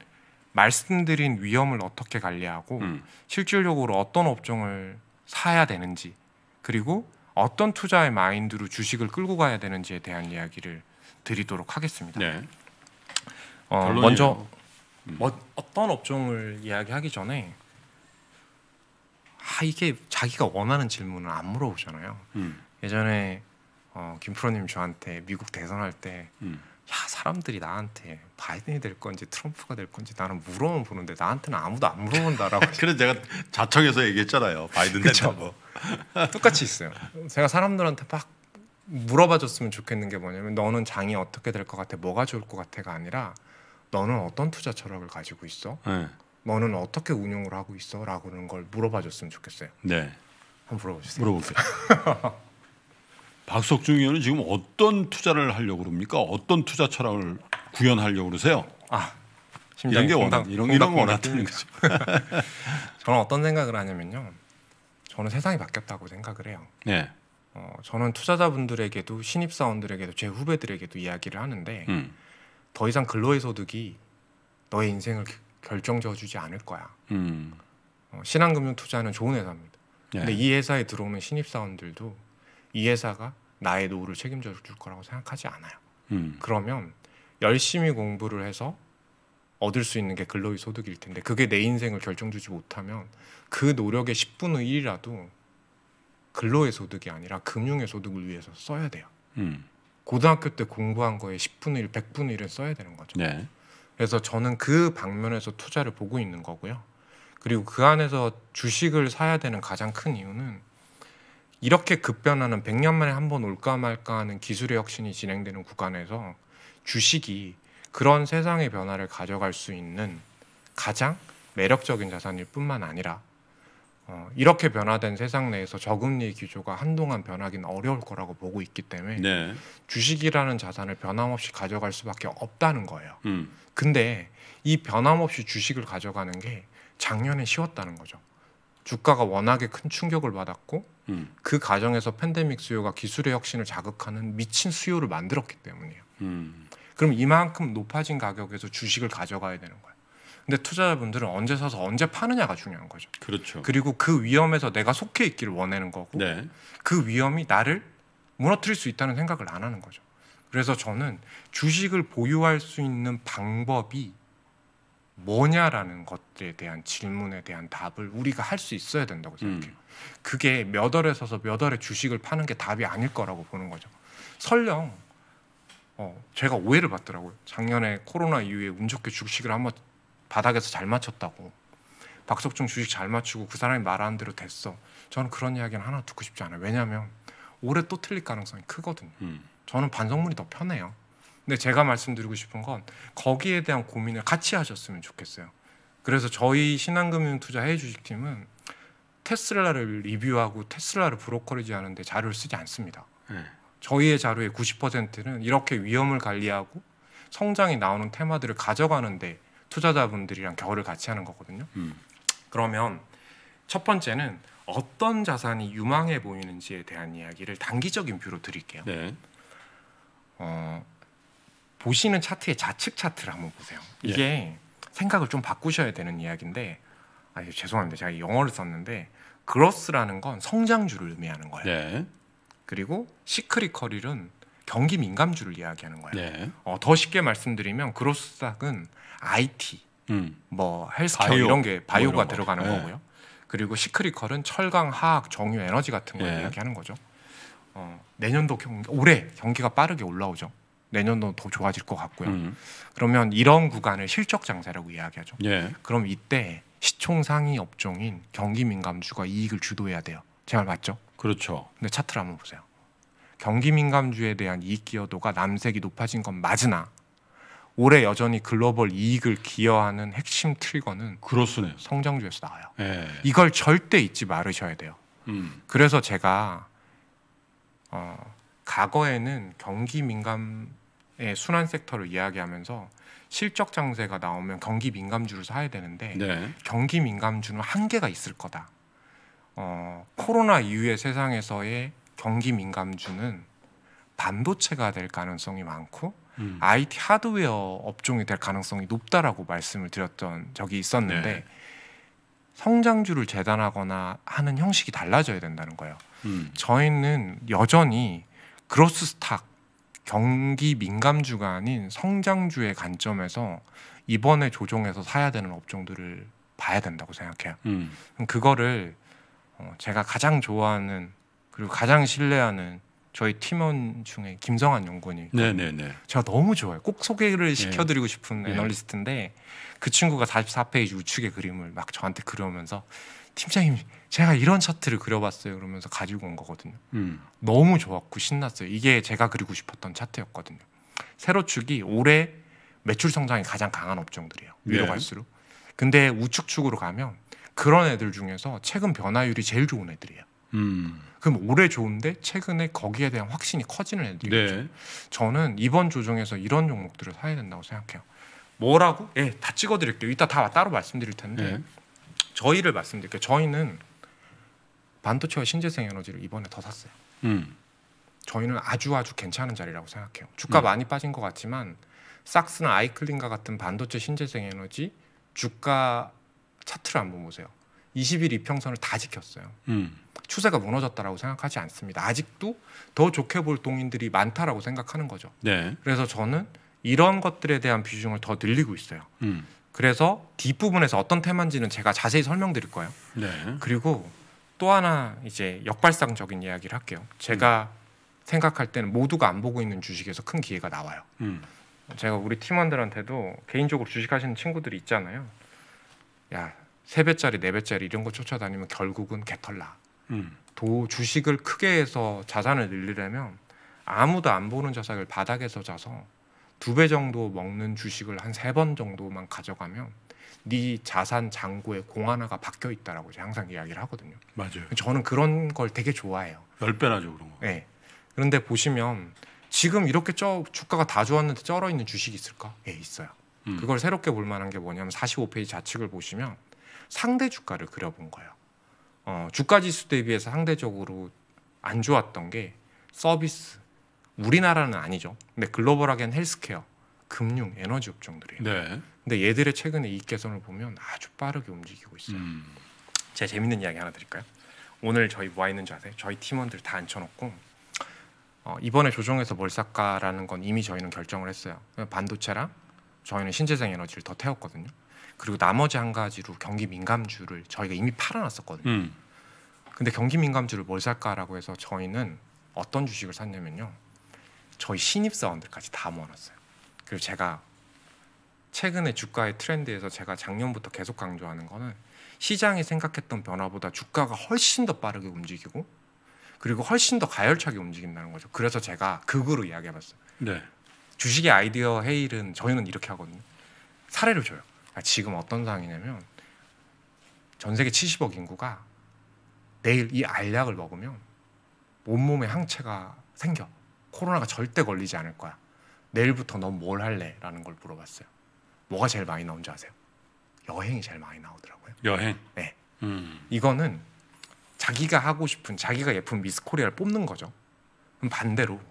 B: 말씀드린 위험을 어떻게 관리하고 음. 실질적으로 어떤 업종을 사야 되는지 그리고 어떤 투자의 마인드로 주식을 끌고 가야 되는지에 대한 이야기를 드리도록 하겠습니다. 네.
C: 어, 먼저
B: 음. 뭐, 어떤 업종을 이야기하기 전에 아 이게 자기가 원하는 질문을 안 물어보잖아요. 음. 예전에 어, 김 프로님 저한테 미국 대선할 때 음. 야 사람들이 나한테 바이든이 될 건지 트럼프가 될 건지 나는 물어 보는데 나한테는
A: 아무도 안 물어본다라고. *laughs* 그래서 제가 자청해서 얘기했잖아요. 바이든 된다고. *laughs* 똑같이 있어요.
B: 제가 사람들한테 막 물어봐줬으면 좋겠는 게 뭐냐면 너는 장이 어떻게 될 것 같아, 뭐가 좋을 것 같아가 아니라 너는 어떤 투자 철학을 가지고 있어, 네. 너는 어떻게 운영을 하고 있어라고는 걸 물어봐줬으면 좋겠어요. 네. 한번 물어보세요.
A: 물어볼게요. *laughs* 박석중 의원은 지금 어떤 투자를 하려고 그럽니까? 어떤 투자 철학을 구현하려고 그러세요? 아, 이런 게 원한, 이런, 이런 원한는 거죠.
B: *laughs* 저는 어떤 생각을 하냐면요. 저는 세상이 바뀌었다고 생각을 해요. 네. 어, 저는 투자자분들에게도 신입 사원들에게도 제 후배들에게도 이야기를 하는데 음. 더 이상 근로의 소득이 너의 인생을 결정져주지 않을 거야. 음. 어, 신한금융 투자는 좋은 회사입니다. 네. 근데 이 회사에 들어오는 신입 사원들도 이 회사가 나의 노후를 책임져 줄 거라고 생각하지 않아요. 음. 그러면 열심히 공부를 해서 얻을 수 있는 게 근로의 소득일 텐데 그게 내 인생을 결정주지 못하면 그 노력의 10분의 1이라도 근로의 소득이 아니라 금융의 소득을 위해서 써야 돼요. 음. 고등학교 때 공부한 거에 10분의 1, 100분의 1을 써야 되는 거죠. 네. 그래서 저는 그 방면에서 투자를 보고 있는 거고요. 그리고 그 안에서 주식을 사야 되는 가장 큰 이유는 이렇게 급변하는 100년 만에 한 번 올까 말까 하는 기술의 혁신이 진행되는 구간에서 주식이 그런 세상의 변화를 가져갈 수 있는 가장 매력적인 자산일 뿐만 아니라 어, 이렇게 변화된 세상 내에서 저금리 기조가 한동안 변하기는 어려울 거라고 보고 있기 때문에 네. 주식이라는 자산을 변함없이 가져갈 수밖에 없다는 거예요. 음. 근데 이 변함없이 주식을 가져가는 게 작년에 쉬웠다는 거죠. 주가가 워낙에 큰 충격을 받았고 음. 그 과정에서 팬데믹 수요가 기술의 혁신을 자극하는 미친 수요를 만들었기 때문이에요. 음. 그럼 이만큼 높아진 가격에서 주식을 가져가야 되는 거예요. 근데 투자자분들은 언제 사서 언제 파느냐가 중요한 거죠.
A: 그렇죠. 그리고
B: 그 위험에서 내가 속해 있기를 원하는 거고 네. 그 위험이 나를 무너뜨릴 수 있다는 생각을 안 하는 거죠. 그래서 저는 주식을 보유할 수 있는 방법이 뭐냐라는 것에 대한 질문에 대한 답을 우리가 할 수 있어야 된다고 음. 생각해요. 음. 그게 몇 월에 서서 몇 월에 주식을 파는 게 답이 아닐 거라고 보는 거죠. 설령 어, 제가 오해를 받더라고요. 작년에 코로나 이후에 운 좋게 주식을 한번 바닥에서 잘 맞췄다고. 박석중 주식 잘 맞추고 그 사람이 말하는 대로 됐어. 저는 그런 이야기는 하나 듣고 싶지 않아요. 왜냐하면 올해 또 틀릴 가능성이 크거든요. 음. 저는 반성문이 더 편해요. 근데 제가 말씀드리고 싶은 건 거기에 대한 고민을 같이 하셨으면 좋겠어요. 그래서 저희 신한금융투자 해 주식팀은 테슬라를 리뷰하고 테슬라를 브로커리지 하는데 자료를 쓰지 않습니다. 네. 저희의 자료의 90%는 이렇게 위험을 관리하고 성장이 나오는 테마들을 가져가는데 투자자분들이랑 겨울을 같이 하는 거거든요. 음. 그러면 첫 번째는 어떤 자산이 유망해 보이는지에 대한 이야기를 단기적인 뷰로 드릴게요. 네. 어, 보시는 차트의 좌측 차트를 한번 보세요. 이게 예. 생각을 좀 바꾸셔야 되는 이야기인데 아, 죄송합니다. 제가 영어를 썼는데 그로스라는 건 성장주를 의미하는 거예요. 네. 그리고 시크릿커릴은 경기 민감주를 이야기하는 거예요. 네. 어, 더 쉽게 말씀드리면 그로스닥은 IT, 음. 뭐 헬스케어 바이오, 이런 게 뭐 바이오가 뭐 들어가는 네. 거고요. 그리고 시크릿컬는 철강, 화학, 정유, 에너지 같은 걸 네. 이야기하는 거죠. 어, 내년도 경, 기 올해 경기가 빠르게 올라오죠. 내년도 더 좋아질 것 같고요. 음. 그러면 이런 구간을 실적 장세라고 이야기하죠. 예. 그럼 이때 시총 상위 업종인 경기 민감주가 이익을 주도해야 돼요. 제 말 맞죠? 그렇죠. 근데 차트를 한번 보세요. 경기 민감주에 대한 이익 기여도가 남색이 높아진 건 맞으나 올해 여전히 글로벌 이익을 기여하는 핵심 트리거는 그렇습니 성장주에서 나와요. 예. 이걸 절대 잊지 말으셔야 돼요. 음. 그래서 제가 어, 과거에는 경기 민감의 순환 섹터를 이야기하면서 실적 장세가 나오면 경기 민감주를 사야 되는데 네. 경기 민감주는 한계가 있을 거다. 어, 코로나 이후의 세상에서의 경기 민감주는 반도체가 될 가능성이 많고 음. IT 하드웨어 업종이 될 가능성이 높다라고 말씀을 드렸던 적이 있었는데 네. 성장주를 재단하거나 하는 형식이 달라져야 된다는 거예요. 음. 저희는 여전히 그로스 스탁 경기 민감주가 아닌 성장주의 관점에서 이번에 조정해서 사야 되는 업종들을 봐야 된다고 생각해요. 음. 그거를 어, 제가 가장 좋아하는 그리고 가장 신뢰하는 저희 팀원 중에 김성환 연구원이 네네네. 네, 네. 제가 너무 좋아요. 꼭 소개를 네. 시켜드리고 싶은 네. 애널리스트인데 그 친구가 44페이지 우측의 그림을 막 저한테 그려오면서 팀장님 제가 이런 차트를 그려봤어요. 그러면서 가지고 온 거거든요. 음. 너무 좋았고 신났어요. 이게 제가 그리고 싶었던 차트였거든요. 세로축이 올해 매출 성장이 가장 강한 업종들이에요.
C: 위로 네. 갈수록.
B: 근데 우측축으로 가면 그런 애들 중에서 최근 변화율이 제일 좋은 애들이에요. 음. 그럼 올해 좋은데 최근에 거기에 대한 확신이 커지는 애들이죠. 네. 저는 이번 조정에서 이런 종목들을 사야 된다고 생각해요. 뭐라고? 예, 다 찍어드릴게요. 이따 다 따로 말씀드릴 텐데 네. 저희를 말씀드릴게요. 저희는 반도체와 신재생 에너지를 이번에 더 샀어요. 음. 저희는 아주 아주 괜찮은 자리라고 생각해요. 주가 음. 많이 빠진 것 같지만 싹스나 아이클린과 같은 반도체 신재생 에너지 주가 차트를 한번 보세요. 20일 이평선을 다 지켰어요. 음. 추세가 무너졌다라고 생각하지 않습니다. 아직도 더 좋게 볼 동인들이 많다라고 생각하는 거죠. 네. 그래서 저는 이런 것들에 대한 비중을 더 늘리고 있어요. 음. 그래서 뒷부분에서 어떤 테마인지는 제가 자세히 설명드릴 거예요. 네. 그리고 또 하나 이제 역발상적인 이야기를 할게요. 제가 음. 생각할 때는 모두가 안 보고 있는 주식에서 큰 기회가 나와요. 음. 제가 우리 팀원들한테도 개인적으로 주식하시는 친구들이 있잖아요. 야, 세 배짜리, 네 배짜리 이런 거 쫓아다니면 결국은 개털나. 음. 도 주식을 크게 해서 자산을 늘리려면 아무도 안 보는 자산을 바닥에서 자서 두 배 정도 먹는 주식을 한 세 번 정도만 가져가면 네 자산 장고에공 하나가 바뀌어 있다라고 항상 이야기를 하거든요. 맞아요. 저는 그런 걸 되게 좋아해요. 열 배나죠 그런 거. 네. 그런데 보시면 지금 이렇게 쪄 주가가 다 좋았는데 쩔어 있는 주식이 있을까? 예, 네, 있어요. 음. 그걸 새롭게 볼 만한 게 뭐냐면 45페이지 좌측을 보시면 상대 주가를 그려본 거예요. 어, 주가 지수 대비해서 상대적으로 안 좋았던 게 서비스, 우리나라는 아니죠. 근데 글로벌하게는 헬스케어, 금융, 에너지 업종들이에요. 네. 근데 얘들의 최근의 이익 개선을 보면 아주 빠르게 움직이고 있어요. 음. 제가 재밌는 이야기 하나 드릴까요? 오늘 저희 모아 뭐 있는 자세, 저희 팀원들 다 앉혀놓고 어, 이번에 조정해서 뭘 쌀까라는 건 이미 저희는 결정을 했어요. 반도체랑 저희는 신재생 에너지를 더 태웠거든요. 그리고 나머지 한 가지로 경기 민감주를 저희가 이미 팔아놨었거든요. 음. 근데 경기 민감주를 뭘 살까라고 해서 저희는 어떤 주식을 샀냐면요. 저희 신입 사원들까지 다 모아놨어요. 그리고 제가 최근에 주가의 트렌드에서 제가 작년부터 계속 강조하는 거는 시장이 생각했던 변화보다 주가가 훨씬 더 빠르게 움직이고 그리고 훨씬 더 가열차게 움직인다는 거죠. 그래서 제가 극으로 이야기해봤어요. 네. 주식의 아이디어 헤일은 저희는 이렇게 하거든요. 사례를 줘요. 아, 지금 어떤 상황이냐면 전 세계 70억 인구가 내일 이 알약을 먹으면 온몸에 항체가 생겨. 코로나가 절대 걸리지 않을 거야. 내일부터 넌뭘 할래? 라는 걸 물어봤어요. 뭐가 제일 많이 나온 줄 아세요? 여행이 제일 많이 나오더라고요. 여행? 네. 음. 이거는 자기가 하고 싶은, 자기가 예쁜 미스 코리아를 뽑는 거죠. 그럼 반대로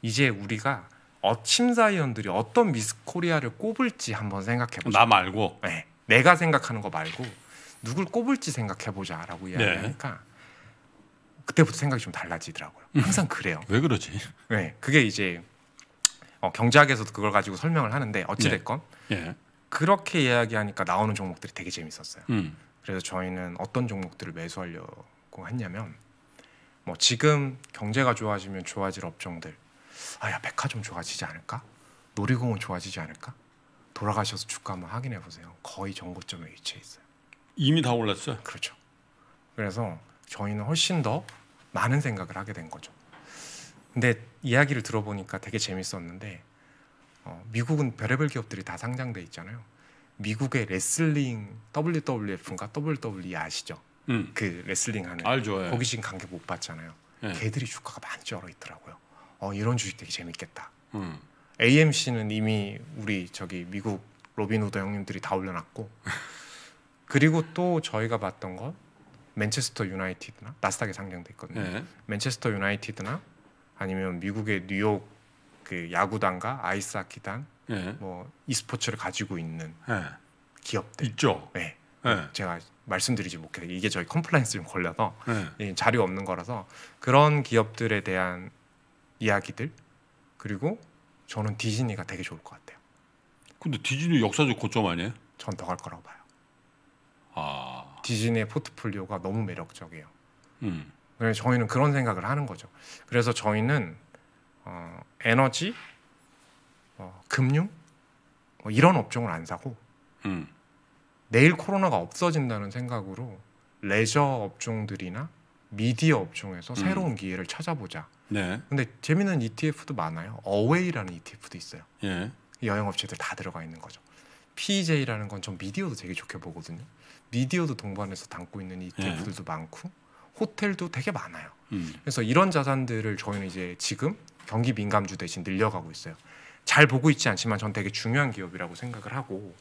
B: 이제 우리가 어, 침사위원들이 어떤 미스 코리아를 꼽을지 한번 생각해 보자. 나 말고. 네. 내가 생각하는 거 말고 누굴 꼽을지 생각해 보자라고 이야기하니까 네. 그때부터 생각이 좀 달라지더라고요.
A: 음. 항상 그래요. 왜 그러지?
B: 네. 그게 이제 어, 경제학에서도 그걸 가지고 설명을 하는데 어찌 됐건 네. 예. 예. 그렇게 이야기하니까 나오는 종목들이 되게 재밌었어요. 음. 그래서 저희는 어떤 종목들을 매수하려고 했냐면 뭐 지금 경제가 좋아지면 좋아질 업종들 아야 백화점 좋아지지 않을까? 놀이공원 좋아지지 않을까? 돌아가셔서 주가 한번 확인해 보세요. 거의 정고점에 위치해 있어요. 이미 다 올랐어요. 그렇죠. 그래서 저희는 훨씬 더 많은 생각을 하게 된 거죠. 근데 이야기를 들어보니까 되게 재밌었는데 어, 미국은 별의별 기업들이 다 상장돼 있잖아요. 미국의 레슬링 WWF인가 WWE 아시죠? 음. 그 레슬링 하는 알죠. 예. 거기 지금 관계 못 봤잖아요. 예. 걔들이 주가가 많이 쩔어 있더라고요. 어, 이런 주식 되게 재밌겠다. 음. AMC는 이미 우리 저기 미국 로빈후드 형님들이 다 올려놨고 *laughs* 그리고 또 저희가 봤던 건 맨체스터 유나이티드나 나스닥에 상장돼 있거든요. 네. 맨체스터 유나이티드나 아니면 미국의 뉴욕 그 야구단과 아이스하키단 네. 뭐 e스포츠를 가지고 있는 네. 기업들 있죠. 네. 네. 제가 말씀드리지 못해요. 이게 저희 컴플라이언스 좀 걸려서 네. 자료 없는 거라서 그런 기업들에 대한 이야기들 그리고 저는 디즈니가 되게 좋을 것 같아요. 근데 디즈니 역사적 고점 아니에요? 전더갈 거라고 봐요. 아 디즈니의 포트폴리오가 너무 매력적이에요. 음. 그래서 저희는 그런 생각을 하는 거죠. 그래서 저희는 어, 에너지, 어, 금융 뭐 이런 업종을 안 사고 음. 내일 코로나가 없어진다는 생각으로 레저 업종들이나 미디어 업종에서 음. 새로운 기회를 찾아보자. 네. 근데 재미있는 ETF도 많아요. 어웨이라는 ETF도 있어요. 예. 여행업체들 다 들어가 있는 거죠. PJ라는 건 전 미디어도 되게 좋게 보거든요. 미디어도 동반해서 담고 있는 ETF들도 예. 많고 호텔도 되게 많아요. 음. 그래서 이런 자산들을 저희는 이제 지금 경기 민감주 대신 늘려가고 있어요. 잘 보고 있지 않지만 전 되게 중요한 기업이라고 생각을 하고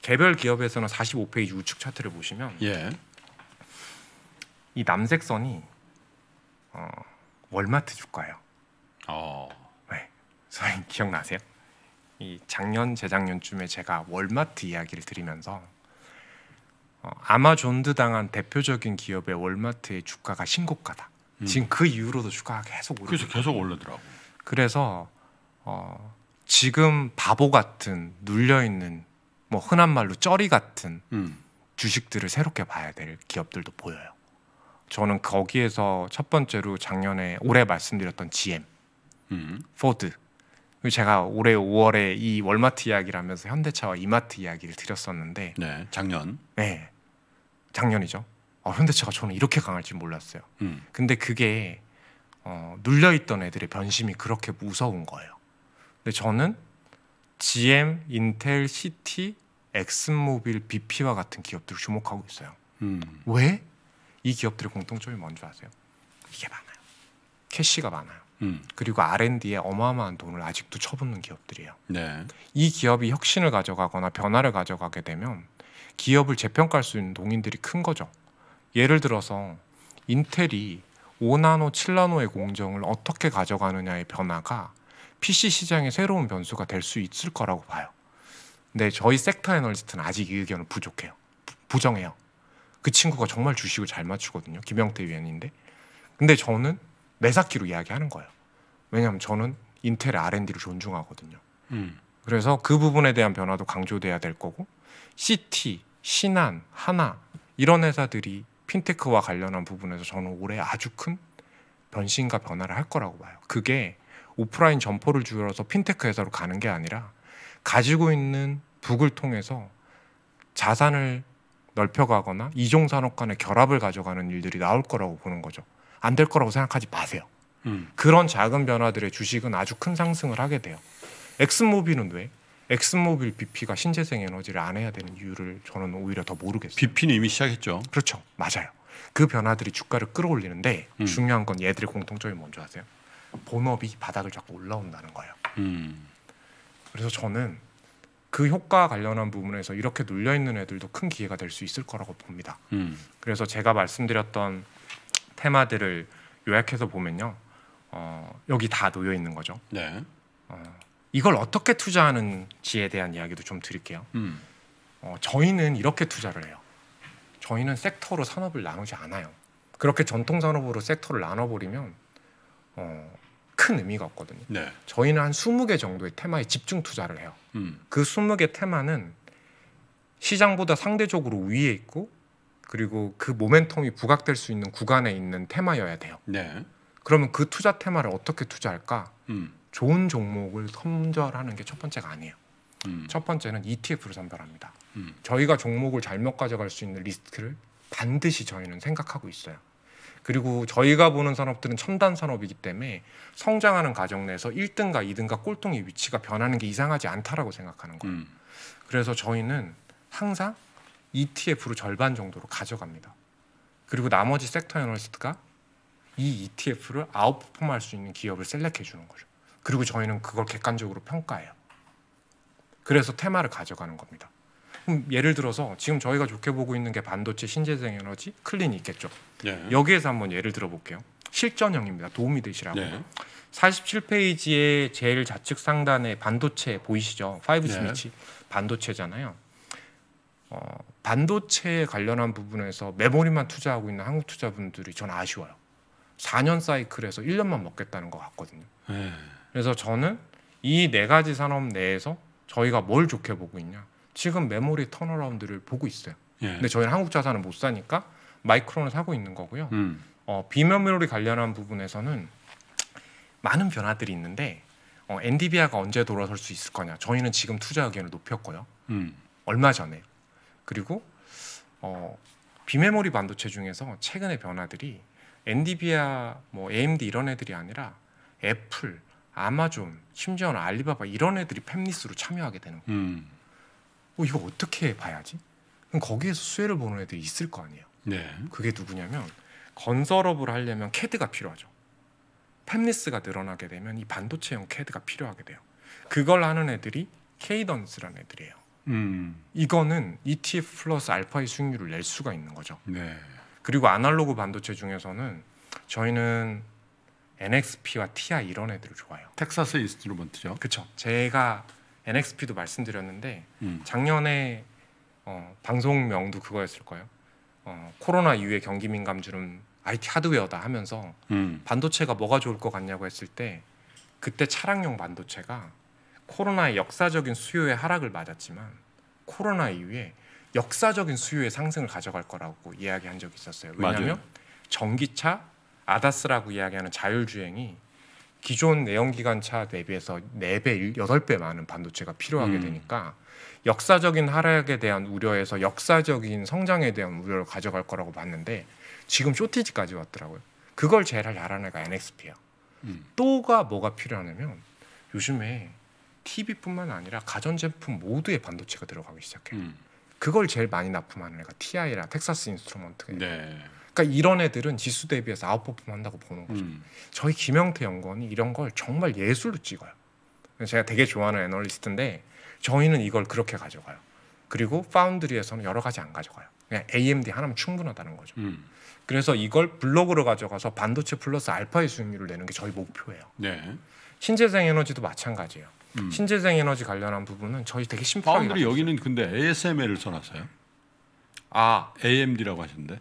B: 개별 기업에서는 45페이지 우측 차트를 보시면 예. 이 남색 선이 어, 월마트 주가요 어. 네. 선생님 기억나세요? 이 작년 재작년쯤에 제가 월마트 이야기를 드리면서 어, 아마존드 당한 대표적인 기업의 월마트의 주가가 신고가다. 음. 지금 그 이후로도 주가가 계속 오르 그래서 계속 오르더라고. 그래서 어, 지금 바보 같은 눌려 있는 뭐 흔한 말로 쩌리 같은 음. 주식들을 새롭게 봐야 될 기업들도 보여요. 저는 거기에서 첫 번째로 작년에 올해 말씀드렸던 GM, 음. 포드. 제가 올해 5월에 이 월마트 이야기를 하면서 현대차와 이마트 이야기를 드렸었는데 네, 작년. 네. 작년이죠. 어, 현대차가 저는 이렇게 강할 지 몰랐어요. 음. 근데 그게 어, 눌려있던 애들의 변심이 그렇게 무서운 거예요. 근데 저는 GM, 인텔, CT, 엑슨모빌, BP와 같은 기업들을 주목하고 있어요. 음. 왜? 이 기업들의 공통점이 뭔지 아세요? 이게 많아요. 캐시가 많아요. 음. 그리고 R&D에 어마어마한 돈을 아직도 쳐붓는 기업들이에요. 네. 이 기업이 혁신을 가져가거나 변화를 가져가게 되면 기업을 재평가할 수 있는 동인들이 큰 거죠. 예를 들어서 인텔이 5나노, 7나노의 공정을 어떻게 가져가느냐의 변화가 PC 시장의 새로운 변수가 될 수 있을 거라고 봐요. 근데 저희 섹터 애널리스트는 아직 이의견을 부족해요. 부정해요. 그 친구가 정말 주식을 잘 맞추거든요. 김영태 위원인데. 근데 저는 매사키로 이야기하는 거예요. 왜냐하면 저는 인텔의 R&D를 존중하거든요. 음. 그래서 그 부분에 대한 변화도 강조돼야 될 거고 CT, 신한, 하나 이런 회사들이 핀테크와 관련한 부분에서 저는 올해 아주 큰 변신과 변화를 할 거라고 봐요. 그게 오프라인 점포를 줄여서 핀테크 회사로 가는 게 아니라 가지고 있는 북을 통해서 자산을 넓혀가거나 이종 산업 간의 결합을 가져가는 일들이 나올 거라고 보는 거죠. 안 될 거라고 생각하지 마세요. 음. 그런 작은 변화들의 주식은 아주 큰 상승을 하게 돼요. 엑스모빌은 왜? 엑스모빌 BP가 신재생 에너지를 안 해야 되는 이유를 저는 오히려 더 모르겠어요. BP는 이미 시작했죠. 그렇죠. 맞아요. 그 변화들이 주가를 끌어올리는데 음. 중요한 건 얘들의 공통점이 뭔지 아세요? 본업이 바닥을 잡고 올라온다는 거예요. 음. 그래서 저는 그 효과 관련한 부분에서 이렇게 눌려 있는 애들도 큰 기회가 될 수 있을 거라고 봅니다. 음. 그래서 제가 말씀드렸던 테마들을 요약해서 보면요, 어, 여기 다 놓여 있는 거죠. 네. 어, 이걸 어떻게 투자하는지에 대한 이야기도 좀 드릴게요. 음. 어, 저희는 이렇게 투자를 해요. 저희는 섹터로 산업을 나누지 않아요. 그렇게 전통 산업으로 섹터를 나눠버리면 어, 큰 의미가 없거든요. 네. 저희는 한 20개 정도의 테마에 집중 투자를 해요. 음. 그 20개 테마는 시장보다 상대적으로 위에 있고 그리고 그 모멘텀이 부각될 수 있는 구간에 있는 테마여야 돼요. 네. 그러면 그 투자 테마를 어떻게 투자할까? 음. 좋은 종목을 선별하는 게 첫 번째가 아니에요. 음. 첫 번째는 ETF를 선별합니다. 음. 저희가 종목을 잘못 가져갈 수 있는 리스크를 반드시 저희는 생각하고 있어요. 그리고 저희가 보는 산업들은 첨단 산업이기 때문에 성장하는 과정 내에서 1등과 2등과 꼴통의 위치가 변하는 게 이상하지 않다라고 생각하는 거예요. 음. 그래서 저희는 항상 ETF로 절반 정도로 가져갑니다. 그리고 나머지 섹터 애널리스트가 이 ETF를 아웃퍼폼할 수 있는 기업을 셀렉해 주는 거죠. 그리고 저희는 그걸 객관적으로 평가해요. 그래서 테마를 가져가는 겁니다. 예를 들어서 지금 저희가 좋게 보고 있는 게 반도체 신재생 에너지 클린이 있겠죠. 네. 여기에서 한번 예를 들어볼게요. 실전형입니다. 도움이 되시라고. 네. 47페이지의 제일 좌측 상단에 반도체 보이시죠? 5G 네. 위치 반도체잖아요. 어, 반도체 관련한 부분에서 메모리만 투자하고 있는 한국 투자분들이 전 아쉬워요. 4년 사이클에서 1년만 먹겠다는 것 같거든요. 네. 그래서 저는 이 네 가지 산업 내에서 저희가 뭘 좋게 보고 있냐. 지금 메모리 턴어라운드를 보고 있어요. 예. 근데 저희는 한국 자산을 못 사니까 마이크론을 사고 있는 거고요. 음. 어, 비메모리 관련한 부분에서는 많은 변화들이 있는데 어, 엔디비아가 언제 돌아설 수 있을 거냐. 저희는 지금 투자 의견을 높였고요. 음. 얼마 전에 그리고 어, 비메모리 반도체 중에서 최근의 변화들이 엔디비아, 뭐 AMD 이런 애들이 아니라 애플, 아마존, 심지어는 알리바바 이런 애들이 팹리스로 참여하게 되는 거예요. 음. 어, 이거 어떻게 봐야지? 그럼 거기에서 수혜를 보는 애들이 있을 거 아니에요. 네. 그게 누구냐면 건설업을 하려면 캐드가 필요하죠. 팹리스가 늘어나게 되면 이 반도체형 캐드가 필요하게 돼요. 그걸 하는 애들이 케이던스라는 애들이에요. 음. 이거는 ETF 플러스 알파의 수익률을 낼 수가 있는 거죠. 네. 그리고 아날로그 반도체 중에서는 저희는 NXP와 TI 이런 애들을 좋아해요. 텍사스 인스트루먼트죠. 그렇죠. 제가 NXP도 말씀드렸는데 음. 작년에 어, 방송명도 그거였을 거예요. 어, 코로나 이후에 경기 민감주름 IT 하드웨어다 하면서 음. 반도체가 뭐가 좋을 것 같냐고 했을 때 그때 차량용 반도체가 코로나의 역사적인 수요의 하락을 맞았지만 코로나 이후에 역사적인 수요의 상승을 가져갈 거라고 이야기한 적이 있었어요. 왜냐하면 맞아요. 전기차 아다스라고 이야기하는 자율주행이 기존 내연기관차 대비해서 4배, 8배 많은 반도체가 필요하게 음. 되니까 역사적인 하락에 대한 우려에서 역사적인 성장에 대한 우려를 가져갈 거라고 봤는데 지금 쇼티지까지 왔더라고요. 그걸 제일 잘하는 애가 NXP야. 음. 또가 뭐가 필요하냐면 요즘에 TV뿐만 아니라 가전제품 모두에 반도체가 들어가기 시작해요. 음. 그걸 제일 많이 납품하는 애가 TI라 텍사스 인스트루먼트가 네. 그러니까 이런 애들은 지수 대비해서 아웃퍼폼한다고 보는 거죠. 음. 저희 김영태 연구원이 이런 걸 정말 예술로 찍어요. 제가 되게 좋아하는 애널리스트인데 저희는 이걸 그렇게 가져가요. 그리고 파운드리에서는 여러 가지 안 가져가요. 그냥 AMD 하나면 충분하다는 거죠. 음. 그래서 이걸 블록으로 가져가서 반도체 플러스 알파의 수익률을 내는 게 저희 목표예요. 네. 신재생 에너지도 마찬가지예요. 음. 신재생 에너지 관련한 부분은 저희 되게 심플하게 파운드리
A: 여기는 근데 ASML을 써놨어요. 아 AMD라고 하셨는데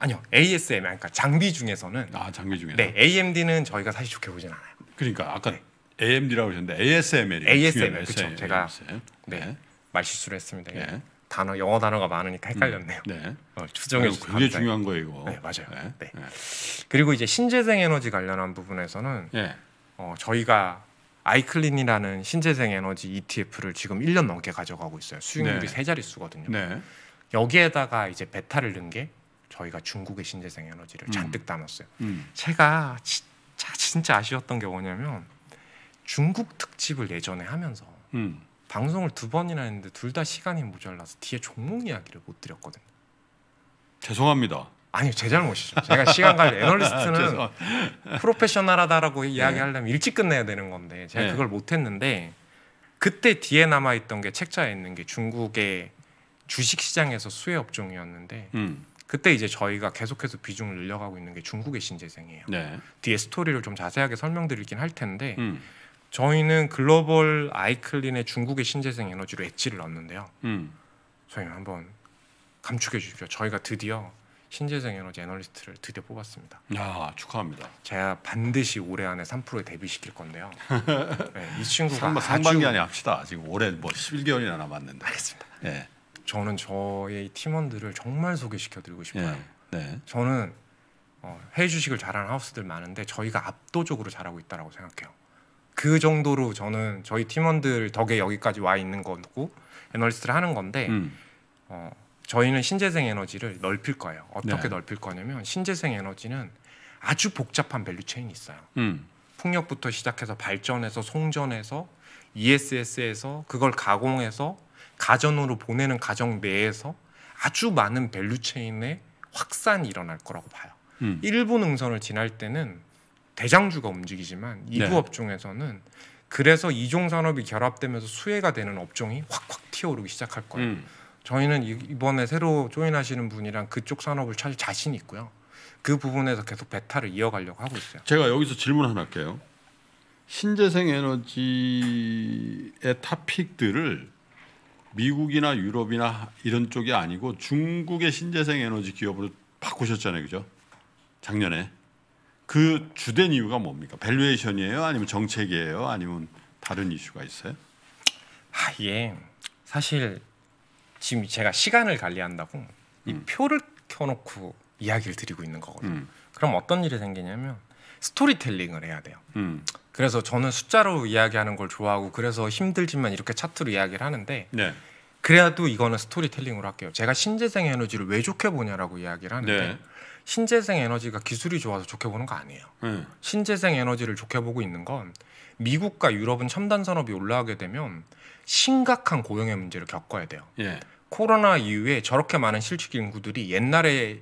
A: 아니요. ASM 그러니까 장비 중에서는 아, 장비 중에서. 네,
B: AMD는 저희가 사실 좋게 보진 않아요. 그러니까 아까 네. AMD라고 하셨는데 ASML. ASML 그렇죠. 제가 ASM. 네. 네. 말 실수를 했습니다. 네. 단어 영어 단어가 많으니까 음, 헷갈렸네요. 음, 네. 어, 추정해 주셔서 굉장히 중요한 거예요, 이거. 네, 맞아요. 네. 네. 네. 그리고 이제 신재생 에너지 관련한 부분에서는 예. 어, 저희가 아이클린이라는 신재생 에너지 ETF를 지금 1년 넘게 가져가고 있어요. 수익률이 네. 세 자릿수거든요. 네. 여기에다가 이제 베타를 넣은 게 저희가 중국의 신재생 에너지를 음. 잔뜩 담았어요. 음. 제가 진짜, 진짜 아쉬웠던 게 뭐냐면 중국 특집을 예전에 하면서 음. 방송을 두 번이나 했는데 둘 다 시간이 모자라서 뒤에 종목 이야기를 못 드렸거든요.
A: 죄송합니다. 아니요 제 잘못이죠. 제가 시간 갈 *laughs* 애널리스트는
B: 프로페셔널하다라고 네. 이야기하려면 네. 일찍 끝내야 되는 건데 제가 네. 그걸 못했는데 그때 뒤에 남아 있던 게 책자에 있는 게 중국의 주식 시장에서 수혜 업종이었는데 음. 그때 이제 저희가 계속해서 비중을 늘려가고 있는 게 중국의 신재생이에요. 네. 뒤에 스토리를 좀 자세하게 설명드리긴 할 텐데 음. 저희는 글로벌 아이클린의 중국의 신재생 에너지로 엣지를 넣는데요. 음. 저희는 한번 감축해 주십시오. 저희가 드디어 신재생 에너지 애널리스트를 드디어 뽑았습니다. 야 축하합니다. 제가 반드시 올해 안에 3%에 데뷔시킬 건데요. *laughs* 네, 이 친구가 상반, 상반기 아주... 안에
A: 합시다. 지금 올해 뭐
B: 11개월이나 남았는데. 알겠습니다. 네. 저는 저의 팀원들을 정말 소개시켜드리고 예, 싶어요. 네. 네. 저는 어, 해 주식을 잘하는 하우스들 많은데 저희가 압도적으로 잘하고 있다라고 생각해요. 그 정도로 저는 저희 팀원들 덕에 여기까지 와 있는 거고 애널리스트를 하는 건데 음. 어, 저희는 신재생 에너지를 넓힐 거예요. 어떻게 네. 넓힐 거냐면 신재생 에너지는 아주 복잡한 밸류 체인이 있어요. 음. 풍력부터 시작해서 발전해서 송전해서 ESS에서 그걸 가공해서 가전으로 보내는 가정 내에서 아주 많은 밸류 체인의 확산이 일어날 거라고 봐요. 음. 일부 능선을 지날 때는 대장주가 움직이지만 이부 네. 업종에서는 그래서 이종 산업이 결합되면서 수혜가 되는 업종이 확확 튀어오르기 시작할 거예요. 음. 저희는 이번에 새로 조인하시는 분이랑 그쪽 산업을 찾을 자신 있고요. 그 부분에서 계속 베타를 이어가려고 하고 있어요.
A: 제가 여기서 질문 하나 할게요. 신재생 에너지의 탑픽들을 미국이나 유럽이나 이런 쪽이 아니고 중국의 신재생 에너지 기업으로 바꾸셨잖아요. 그죠? 작년에. 그 주된 이유가 뭡니까? 밸류에이션이에요? 아니면 정책이에요? 아니면 다른 이슈가 있어요?
B: 아, 예. 사실 지금 제가 시간을 관리한다고 이 음. 표를 켜놓고 이야기를 드리고 있는 거거든요. 음. 그럼 어떤 일이 생기냐면 스토리텔링을 해야 돼요. 음. 그래서 저는 숫자로 이야기하는 걸 좋아하고 그래서 힘들지만 이렇게 차트로 이야기를 하는데 네. 그래도 이거는 스토리텔링으로 할게요. 제가 신재생 에너지를 왜 좋게 보냐라고 이야기를 하는데 네. 신재생 에너지가 기술이 좋아서 좋게 보는 거 아니에요. 음. 신재생 에너지를 좋게 보고 있는 건 미국과 유럽은 첨단 산업이 올라가게 되면 심각한 고용의 문제를 겪어야 돼요. 예. 코로나 이후에 저렇게 많은 실직 인구들이 옛날에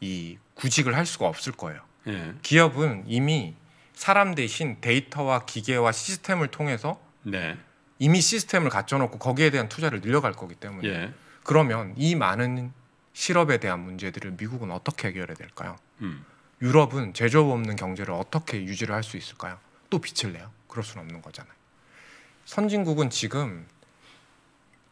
B: 이 구직을 할 수가 없을 거예요. 네. 기업은 이미 사람 대신 데이터와 기계와 시스템을 통해서 네. 이미 시스템을 갖춰놓고 거기에 대한 투자를 늘려갈 거기 때문에 예. 그러면 이 많은 실업에 대한 문제들을 미국은 어떻게 해결해야 될까요? 음. 유럽은 제조업 없는 경제를 어떻게 유지를 할 수 있을까요? 또 빛을 내요? 그럴 수는 없는 거잖아요. 선진국은 지금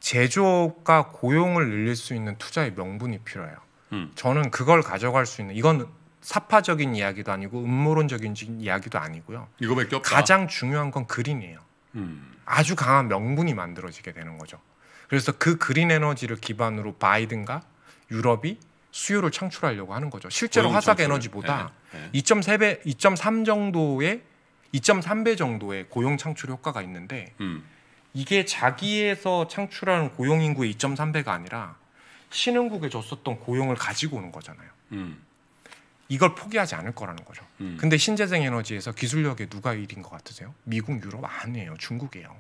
B: 제조업과 고용을 늘릴 수 있는 투자의 명분이 필요해요. 음. 저는 그걸 가져갈 수 있는 이건 사파적인 이야기도 아니고 음모론적인 이야기도 아니고요. 이거밖에 없다. 가장 중요한 건 그린이에요. 음. 아주 강한 명분이 만들어지게 되는 거죠. 그래서 그 그린 에너지를 기반으로 바이든과 유럽이 수요를 창출하려고 하는 거죠. 실제로 화석 에너지보다 네, 네. 2.3배, 2.3 정도의 2.3배 정도의 고용 창출 효과가 있는데 음. 이게 자기에서 창출하는 고용 인구의 2.3배가 아니라 신흥국에 줬었던 고용을 가지고 오는 거잖아요. 음. 이걸 포기하지 않을 거라는 거죠. 음. 근데 신재생 에너지에서 기술력에 누가 1인 것 같으세요? 미국, 유럽 아니에요. 중국이에요.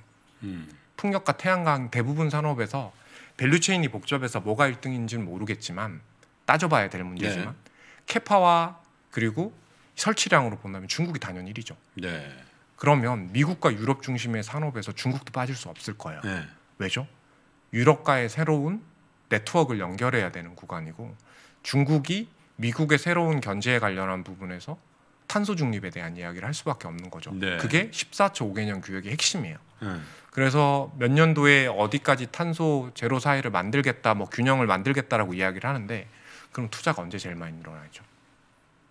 B: 음. 풍력과 태양광 대부분 산업에서 밸류체인이 복잡해서 뭐가 1등인지는 모르겠지만 따져봐야 될 문제지만 네. 캐파와 그리고 설치량으로 본다면 중국이 단연 1위죠. 네. 그러면 미국과 유럽 중심의 산업에서 중국도 빠질 수 없을 거예요. 네. 왜죠? 유럽과의 새로운 네트워크를 연결해야 되는 구간이고 중국이 미국의 새로운 견제에 관련한 부분에서 탄소 중립에 대한 이야기를 할 수밖에 없는 거죠. 네. 그게 14초 5개년 규약의 핵심이에요. 음. 그래서 몇 년도에 어디까지 탄소 제로 사회를 만들겠다, 뭐 균형을 만들겠다라고 이야기를 하는데 그럼 투자가 언제 제일 많이 늘어나죠?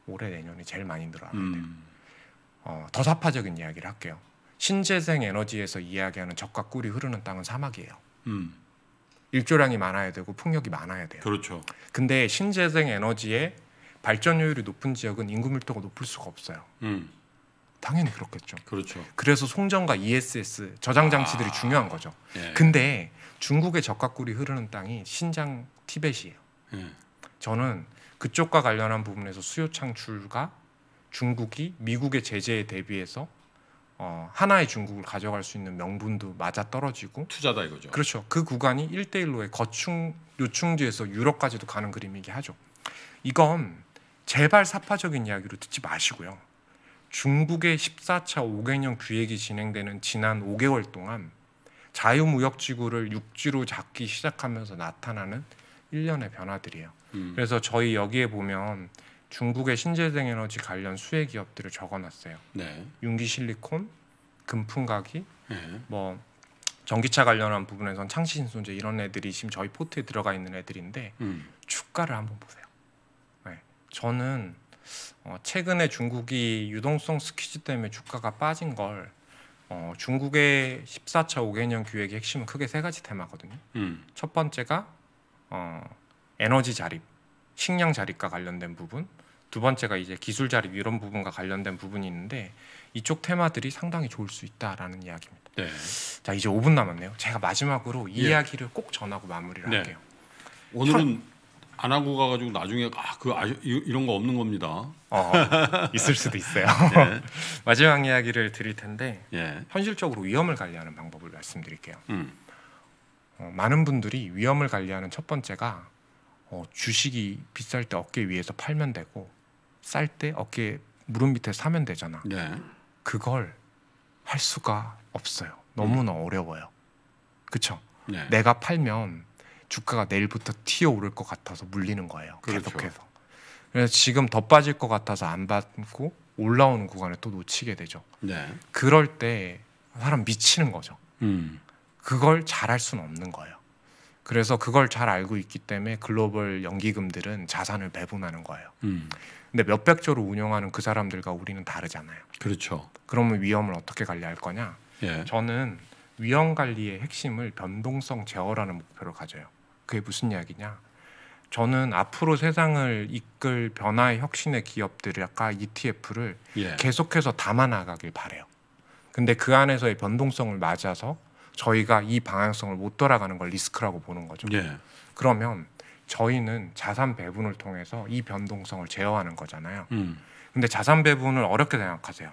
B: 올해 내년이 제일 많이 늘어나는데 음. 어, 더 사파적인 이야기를 할게요. 신재생 에너지에서 이야기하는 적과 꿀이 흐르는 땅은 사막이에요. 음. 일조량이 많아야 되고 풍력이 많아야 돼요. 그렇죠. 근데 신재생 에너지의 발전효율이 높은 지역은 인구 밀도가 높을 수가 없어요. 음. 당연히 그렇겠죠. 그렇죠. 그래서 송전과 ESS 저장 장치들이 아. 중요한 거죠. 예. 근데 중국의 적각꿀리 흐르는 땅이 신장 티벳이에요. 예. 저는 그쪽과 관련한 부분에서 수요 창출과 중국이 미국의 제재에 대비해서 어, 하나의 중국을 가져갈 수 있는 명분도 맞아 떨어지고
A: 투자다 이거죠.
B: 그렇죠. 그 구간이 1대1로의 거충 요충지에서 유럽까지도 가는 그림이긴 하죠. 이건 제발 사파적인 이야기로 듣지 마시고요. 중국의 14차 5개년 규획이 진행되는 지난 5개월 동안 자유무역지구를 육지로 잡기 시작하면서 나타나는 일련의 변화들이에요. 음. 그래서 저희 여기에 보면 중국의 신재생 에너지 관련 수혜 기업들을 적어놨어요. 네. 융기실리콘, 금풍가기, 네. 뭐 전기차 관련한 부분에선 창신손재 이런 애들이 지금 저희 포트에 들어가 있는 애들인데 음. 주가를 한번 보세요. 네. 저는 어, 최근에 중국이 유동성 스퀴즈 때문에 주가가 빠진 걸 어, 중국의 14차 5개년 기획의 핵심은 크게 세 가지 테마거든요. 음. 첫 번째가 어, 에너지 자립. 식량 자립과 관련된 부분, 두 번째가 이제 기술 자립 이런 부분과 관련된 부분이 있는데 이쪽 테마들이 상당히 좋을 수 있다라는 이야기입니다.
A: 네. 자 이제 5분 남았네요. 제가
B: 마지막으로 이 예. 이야기를 꼭 전하고 마무리를 네. 할게요.
A: 오늘은 현... 안 하고 가가지고 나중에 아 그 아, 그 이런 거 없는 겁니다. 어, *laughs* 있을 수도 있어요.
B: 예. *laughs* 마지막 이야기를 드릴 텐데 예. 현실적으로 위험을 관리하는 방법을 말씀드릴게요. 음. 어, 많은 분들이 위험을 관리하는 첫 번째가 어, 주식이 비쌀 때 어깨 위에서 팔면 되고 쌀 때 어깨 무릎 밑에 사면 되잖아. 네. 그걸 할 수가 없어요. 너무나 음. 어려워요. 그쵸? 네. 내가 팔면 주가가 내일부터 튀어 오를 것 같아서 물리는 거예요. 그렇죠. 계속해서. 그래서 지금 더 빠질 것 같아서 안 받고 올라오는 구간을 또 놓치게 되죠. 네. 그럴 때 사람 미치는 거죠. 음. 그걸 잘할 수는 없는 거예요. 그래서 그걸 잘 알고 있기 때문에 글로벌 연기금들은 자산을 배분하는 거예요. 음. 근데 몇백 조를 운영하는 그 사람들과 우리는 다르잖아요. 그렇죠. 그러면 위험을 어떻게 관리할 거냐? 예. 저는 위험 관리의 핵심을 변동성 제어라는 목표를 가져요. 그게 무슨 이야기냐? 저는 앞으로 세상을 이끌 변화의 혁신의 기업들을 ETF를 예. 계속해서 담아 나가길 바래요. 근데 그 안에서의 변동성을 맞아서 저희가 이 방향성을 못 돌아가는 걸 리스크라고 보는 거죠. 예. 그러면 저희는 자산 배분을 통해서 이 변동성을 제어하는 거잖아요. 음. 근데 자산 배분을 어렵게 생각하세요.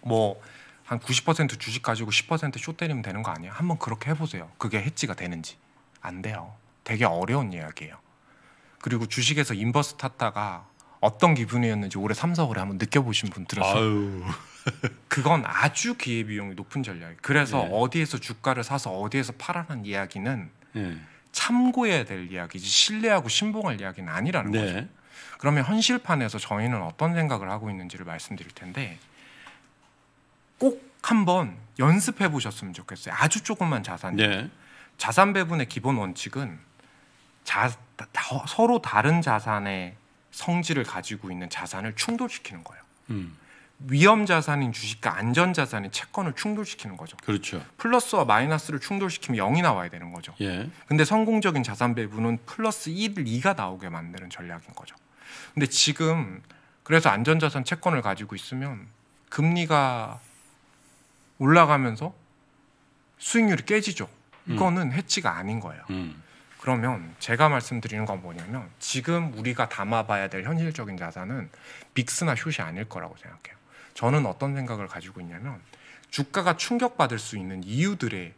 B: 뭐 한 90% 주식 가지고 10%쇼 때리면 되는 거 아니야? 한번 그렇게 해보세요. 그게 해지가 되는지 안 돼요. 되게 어려운 이야기예요. 그리고 주식에서 인버스 탔다가 어떤 기분이었는지 올해 삼 4월에 한번 느껴보신 분 들었어요.
C: *laughs*
B: 그건 아주 기회 비용이 높은 전략이에요. 그래서 예. 어디에서 주가를 사서 어디에서 팔아는 이야기는 예. 참고해야 될 이야기지 신뢰하고 신봉할 이야기는 아니라는 네. 거죠. 그러면 현실판에서 저희는 어떤 생각을 하고 있는지를 말씀드릴 텐데 꼭 한번 연습해 보셨으면 좋겠어요. 아주 조금만 자산. 네. 자산 배분의 기본 원칙은 자, 서로 다른 자산의 성질을 가지고 있는 자산을 충돌시키는 거예요. 음. 위험 자산인 주식과 안전 자산인 채권을 충돌시키는 거죠. 그렇죠. 플러스와 마이너스를 충돌시키면 영이 나와야 되는 거죠. 예. 근데 성공적인 자산 배분은 플러스 1, 2가 나오게 만드는 전략인 거죠. 근데 지금 그래서 안전 자산 채권을 가지고 있으면 금리가 올라가면서 수익률이 깨지죠. 음. 이거는 음. 해치가 아닌 거예요. 음. 그러면 제가 말씀드리는 건 뭐냐면 지금 우리가 담아봐야 될 현실적인 자산은 빅스나 숏이 아닐 거라고 생각해요. 저는 어떤 생각을 가지고 있냐면 주가가 충격받을 수 있는 이유들의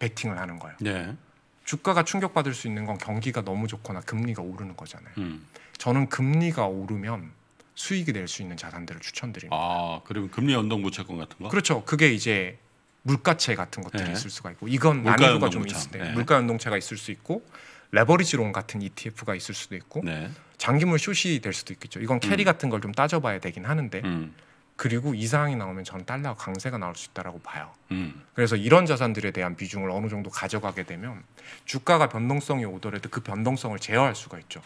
B: 베팅을 하는 거예요. 네. 주가가 충격받을 수 있는 건 경기가 너무 좋거나 금리가 오르는 거잖아요. 음. 저는 금리가 오르면 수익이 낼수 있는 자산들을 추천드립니다.
A: 아, 그러면 금리 연동 보채권 같은 거? 그렇죠.
B: 그게 이제 물가채 같은 것들이 네. 있을 수가 있고 이건 난이도가 좀 있을 때 네. 물가 연동체가 있을 수 있고 레버리지론 같은 ETF가 있을 수도 있고 네. 장기물 숏이 될 수도 있겠죠. 이건 캐리 음. 같은 걸 좀 따져봐야 되긴 하는데 음. 그리고 이상이 나오면 전 달러 강세가 나올 수 있다라고 봐요. 음. 그래서 이런 자산들에 대한 비중을 어느 정도 가져가게 되면 주가가 변동성이 오더라도 그 변동성을 제어할 수가 있죠.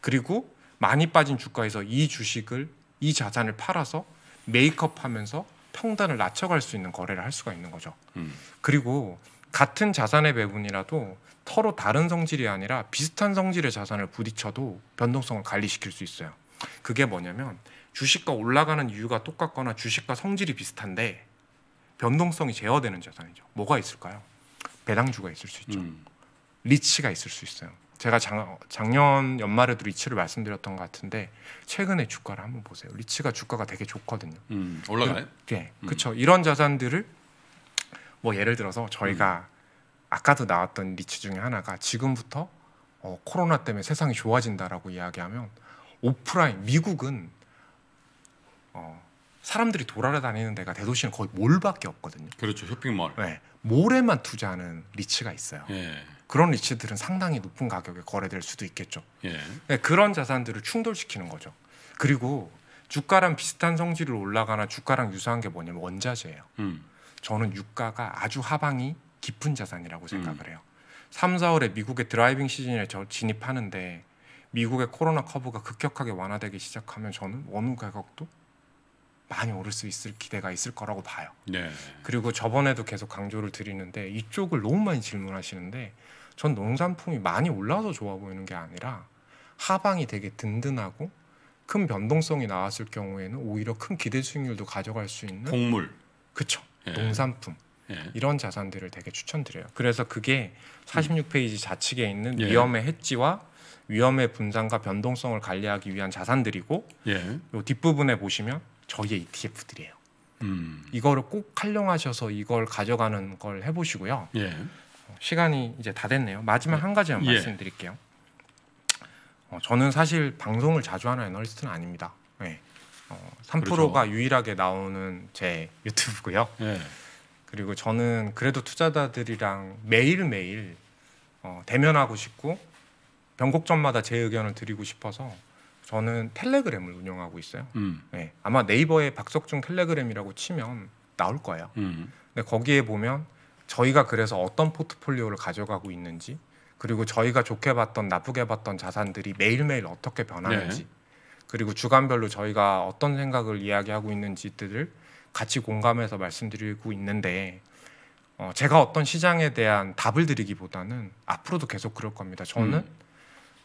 B: 그리고 많이 빠진 주가에서 이 주식을 이 자산을 팔아서 메이크업하면서 평단을 낮춰갈 수 있는 거래를 할 수가 있는 거죠. 음. 그리고 같은 자산의 배분이라도 서로 다른 성질이 아니라 비슷한 성질의 자산을 부딪혀도 변동성을 관리시킬 수 있어요. 그게 뭐냐면 주식과 올라가는 이유가 똑같거나 주식과 성질이 비슷한데 변동성이 제어되는 자산이죠. 뭐가 있을까요? 배당주가 있을 수 있죠. 음. 리치가 있을 수 있어요. 제가 작, 작년 연말에도 리츠를 말씀드렸던 것 같은데 최근에 주가를 한번 보세요. 리츠가 주가가 되게 좋거든요.
C: 음, 올라가요? 그,
B: 네, 음. 그렇죠. 이런 자산들을 뭐 예를 들어서 저희가 음. 아까도 나왔던 리츠 중에 하나가 지금부터 어, 코로나 때문에 세상이 좋아진다라고 이야기하면 오프라인 미국은 어, 사람들이 돌아다니는 데가 대도시는 거의 몰밖에 없거든요. 그렇죠. 쇼핑몰. 네, 몰에만 투자하는 리츠가 있어요. 예. 그런 리츠들은 상당히 높은 가격에 거래될 수도 있겠죠. 예. 네, 그런 자산들을 충돌시키는 거죠. 그리고 주가랑 비슷한 성질을 올라가나 주가랑 유사한 게 뭐냐면 원자재예요. 음. 저는 유가가 아주 하방이 깊은 자산이라고 생각을 음. 해요. 삼사월에 미국의 드라이빙 시즌에 저 진입하는데 미국의 코로나 커브가 급격하게 완화되기 시작하면 저는 원유 가격도 많이 오를 수 있을 기대가 있을 거라고 봐요. 네. 그리고 저번에도 계속 강조를 드리는데 이쪽을 너무 많이 질문하시는데 전 농산품이 많이 올라서 좋아 보이는 게 아니라 하방이 되게 든든하고 큰 변동성이 나왔을 경우에는 오히려 큰 기대 수익률도 가져갈 수 있는 곡물 그쵸 예. 농산품 예. 이런 자산들을 되게 추천드려요. 그래서 그게 46페이지 음. 좌측에 있는 예. 위험의 해지와 위험의 분산과 변동성을 관리하기 위한 자산들이고 예. 요 뒷부분에 보시면 저희의 ETF들이에요. 음. 이거를 꼭 활용하셔서 이걸 가져가는 걸 해보시고요. 예. 시간이 이제 다 됐네요. 마지막 어, 한 가지만 예. 말씀드릴게요. 어, 저는 사실 방송을 자주 하는 애널리스트는 아닙니다. 예. 어, 3%가 그렇죠. 유일하게 나오는 제 유튜브고요. 예. 그리고 저는 그래도 투자자들이랑 매일매일 어, 대면하고 싶고 변곡점마다 제 의견을 드리고 싶어서 저는 텔레그램을 운영하고 있어요. 음. 예. 아마 네이버에 박석중 텔레그램이라고 치면 나올 거예요. 음. 근데 거기에 보면 저희가 그래서 어떤 포트폴리오를 가져가고 있는지 그리고 저희가 좋게 봤던 나쁘게 봤던 자산들이 매일매일 어떻게 변하는지 네. 그리고 주간별로 저희가 어떤 생각을 이야기하고 있는지들을 같이 공감해서 말씀드리고 있는데 어, 제가 어떤 시장에 대한 답을 드리기보다는 앞으로도 계속 그럴 겁니다. 저는 음.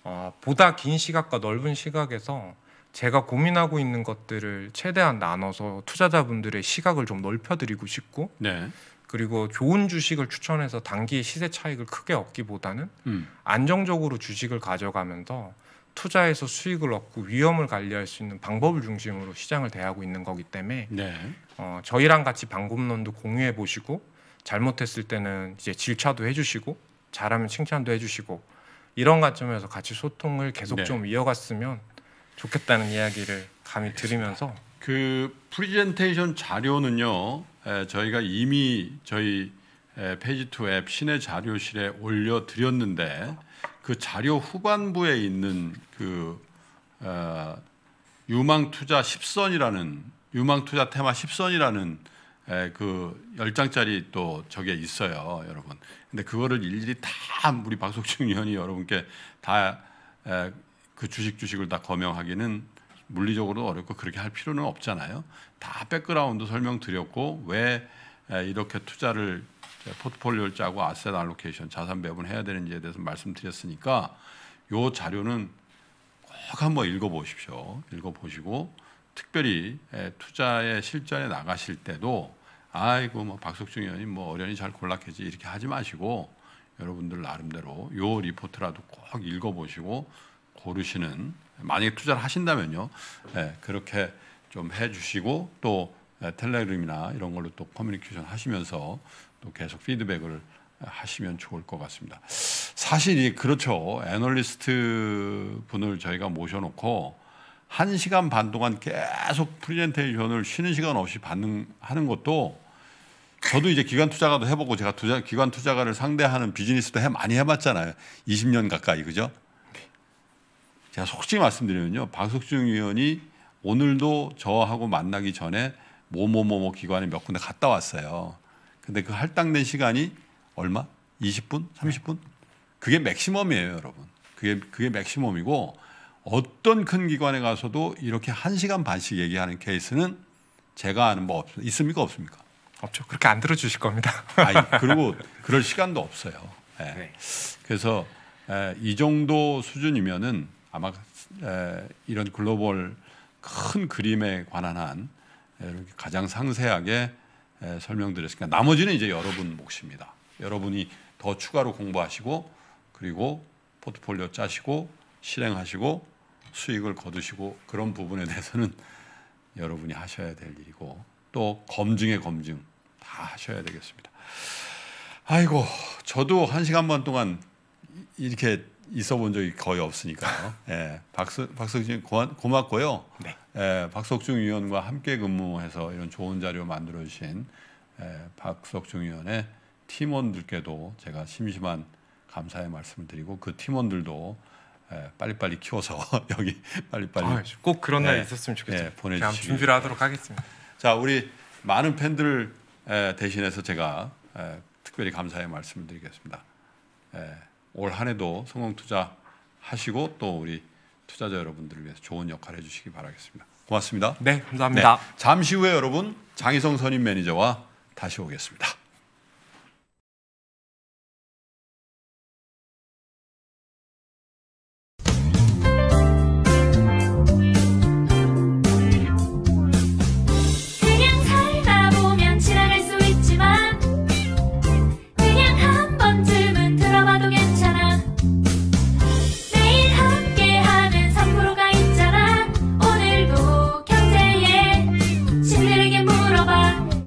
B: 어, 보다 긴 시각과 넓은 시각에서 제가 고민하고 있는 것들을 최대한 나눠서 투자자분들의 시각을 좀 넓혀드리고 싶고 네. 그리고 좋은 주식을 추천해서 단기 의 시세 차익을 크게 얻기보다는 음. 안정적으로 주식을 가져가면서 투자해서 수익을 얻고 위험을 관리할 수 있는 방법을 중심으로 시장을 대하고 있는 거기 때문에 네. 어, 저희랑 같이 방법론도 공유해 보시고 잘못했을 때는 이제 질차도 해주시고 잘하면 칭찬도 해주시고 이런 관점에서 같이 소통을 계속 네. 좀 이어갔으면 좋겠다는 이야기를 감히 드리면서
A: 그 프리젠테이션 자료는요 저희가 이미 저희 페이지2 앱 신의 자료실에 올려드렸는데 그 자료 후반부에 있는 그 어, 유망투자 10선이라는 유망투자 테마 10선이라는 그 10장짜리 또 저게 있어요 여러분 근데 그거를 일일이 다 우리 박석중 위원이 여러분께 다 그 주식 주식을 다 거명하기는 물리적으로 어렵고 그렇게 할 필요는 없잖아요 다 백그라운드 설명드렸고 왜 이렇게 투자를 포트폴리오를 짜고 아셋 알로케이션 자산 배분해야 되는지에 대해서 말씀드렸으니까 요 자료는 꼭 한번 읽어보십시오. 읽어보시고 특별히 투자의 실전에 나가실 때도 아이고 뭐 박석중 의원님뭐 어련히 잘 골랐겠지 이렇게 하지 마시고 여러분들 나름대로 요 리포트라도 꼭 읽어보시고 고르시는 만약에 투자를 하신다면요 네, 그렇게 좀 해주시고 또 텔레그램이나 이런 걸로 또 커뮤니케이션 하시면서 또 계속 피드백을 하시면 좋을 것 같습니다. 사실 이 그렇죠. 애널리스트 분을 저희가 모셔놓고 한 시간 반 동안 계속 프리젠테이션을 쉬는 시간 없이 받는 하는 것도 저도 이제 기관 투자가도 해보고 제가 투자 기관 투자가를 상대하는 비즈니스도 해 많이 해봤잖아요. 20년 가까이 그죠? 제가 솔직히 말씀드리면요, 박석중 의원이 오늘도 저하고 만나기 전에 뭐뭐뭐뭐 기관에 몇 군데 갔다 왔어요. 근데 그 할당된 시간이 얼마? 20분? 30분? 그게 맥시멈이에요, 여러분. 그게 그게 맥시멈이고 어떤 큰 기관에 가서도 이렇게 1시간 반씩 얘기하는 케이스는 제가 아는 뭐 없, 있습니까? 없습니까? 없죠. 그렇게 안 들어주실 겁니다. 아 *laughs* 그리고 그럴 시간도 없어요. 네. 네. 그래서 에, 예, 이 정도 수준이면은 아마 에, 예, 이런 글로벌 큰 그림에 관한 한 예, 가장 상세하게 예, 설명드렸으니까 나머지는 이제 여러분 몫입니다. 여러분이 더 추가로 공부하시고 그리고 포트폴리오 짜시고 실행하시고 수익을 거두시고 그런 부분에 대해서는 여러분이 하셔야 될 일이고 또 검증의 검증 다 하셔야 되겠습니다. 아이고 저도 한 시간 반 동안 이렇게 있어 본 적이 거의 없으니까요. *laughs* 예, 박수, 박석진 고맙고요. 네. 예, 박석중 위원과 함께 근무해서 이런 좋은 자료 만들어 주신 예, 박석중 위원의 팀원들께도 제가 심심한 감사의 말씀을 드리고 그 팀원들도 예, 빨리빨리 키워서 *laughs* 여기 빨리빨리 아, 꼭 그런 날 예, 있었으면 좋겠어요. 예, 보내주시기 준비를 하도록 하겠습니다. 자, 우리 많은 팬들 예, 대신해서 제가 예, 특별히 감사의 말씀을 드리겠습니다. 예. 올 한해도 성공 투자 하시고 또 우리 투자자 여러분들을 위해서 좋은 역할 해주시기 바라겠습니다. 고맙습니다. 네, 감사합니다. 네, 잠시 후에
C: 여러분 장희성 선임 매니저와 다시 오겠습니다.